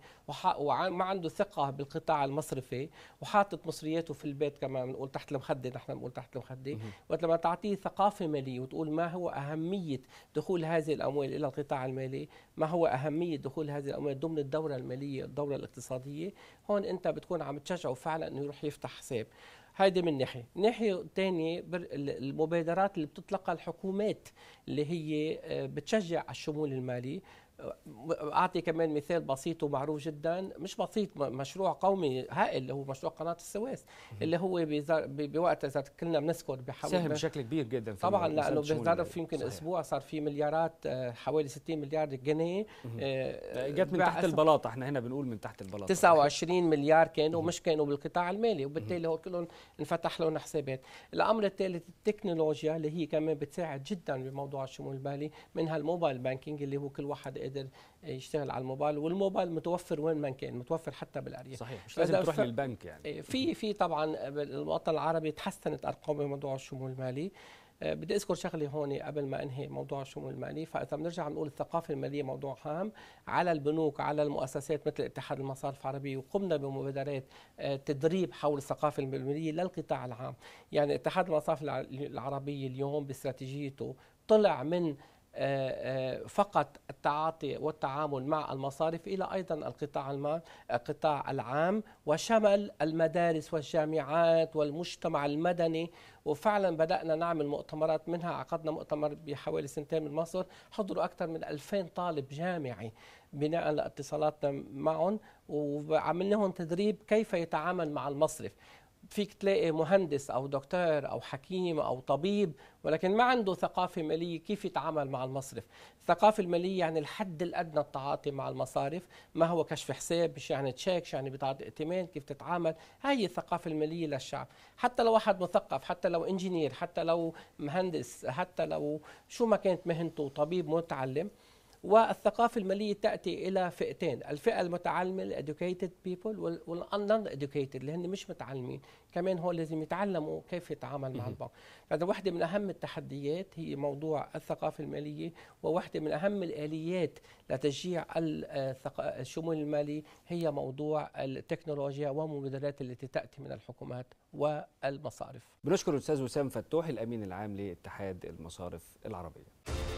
[SPEAKER 4] وما عنده ثقه بالقطاع المصرفي وحاطط مصرياته في البيت كما بنقول تحت المخده نحن بنقول تحت المخده وقت لما تعطيه ثقافه ماليه وتقول ما هو اهميه دخول هذه الاموال الى القطاع المالي ما هو اهميه دخول هذه الاموال ضمن الدوره الماليه الدوره الاقتصاديه هون انت بتكون عم تشجعه فعلا انه يروح يفتح حساب هيدي من ناحيه ناحيه ثانيه المبادرات اللي بتطلقها الحكومات اللي هي آه، بتشجع على الشمول المالي اعطي كمان مثال بسيط ومعروف جدا مش بسيط مشروع قومي هائل اللي هو مشروع قناه السويس اللي هو بوقت اذا كلنا بنذكر بحوالي ساهم بشكل
[SPEAKER 1] كبير جدا في طبعا لانه بظرف يمكن صحيح.
[SPEAKER 4] اسبوع صار في مليارات آه، حوالي 60 مليار جنيه آه، آه، جت من تحت البلاطه احنا هنا بنقول من تحت البلاطه 29 مليار كانوا مش كانوا بالقطاع المالي وبالتالي هو كلهم انفتح لهم حسابات الامر الثالث التكنولوجيا اللي هي كمان بتساعد جدا بموضوع الشمول المالي منها الموبايل بانكينج اللي هو كل واحد قدر يشتغل على الموبايل والموبايل متوفر وين ما كان متوفر حتى بالارياف صحيح مش لازم تروح ف... للبنك يعني إيه، في في طبعا الوطن العربي تحسنت ارقام بموضوع الشمول المالي إيه، بدي اذكر شغله هون قبل ما انهي موضوع الشمول المالي فاذا بنرجع بنقول الثقافه الماليه موضوع هام على البنوك على المؤسسات مثل اتحاد المصارف العربيه وقمنا بمبادرات إيه، تدريب حول الثقافه الماليه للقطاع العام يعني اتحاد المصارف العربيه اليوم باستراتيجيته طلع من آه، آه، فقط التعاطي والتعامل مع المصارف الى ايضا القطاع القطاع العام وشمل المدارس والجامعات والمجتمع المدني وفعلا بدانا نعمل مؤتمرات منها عقدنا مؤتمر بحوالي سنتين من مصر حضروا اكثر من 2000 طالب جامعي بناء على اتصالاتنا معهم وعملناهم تدريب كيف يتعامل مع المصرف فيك تلاقي مهندس او دكتور او حكيم او طبيب ولكن ما عنده ثقافه ماليه كيف يتعامل مع المصرف الثقافه الماليه يعني الحد الادنى التعاطي مع المصارف ما هو كشف حساب مش يعني تشيك مش يعني بطاقه ائتمان كيف تتعامل هاي الثقافه الماليه للشعب حتى لو واحد مثقف حتى لو انجينير حتى لو مهندس حتى لو شو ما كانت مهنته طبيب متعلم والثقافة المالية تأتي إلى فئتين الفئة المتعلمة الادوكيتد بيبول والنون educated اللي هن مش متعلمين كمان هو لازم يتعلموا كيف يتعامل مع البنك هذا واحدة من أهم التحديات هي موضوع الثقافة المالية وواحدة من أهم الآليات لتشجيع الشمول المالي هي موضوع التكنولوجيا والمبادرات التي تأتي من الحكومات والمصارف
[SPEAKER 1] بنشكر الأستاذ وسام فتوح الأمين العام لاتحاد المصارف العربية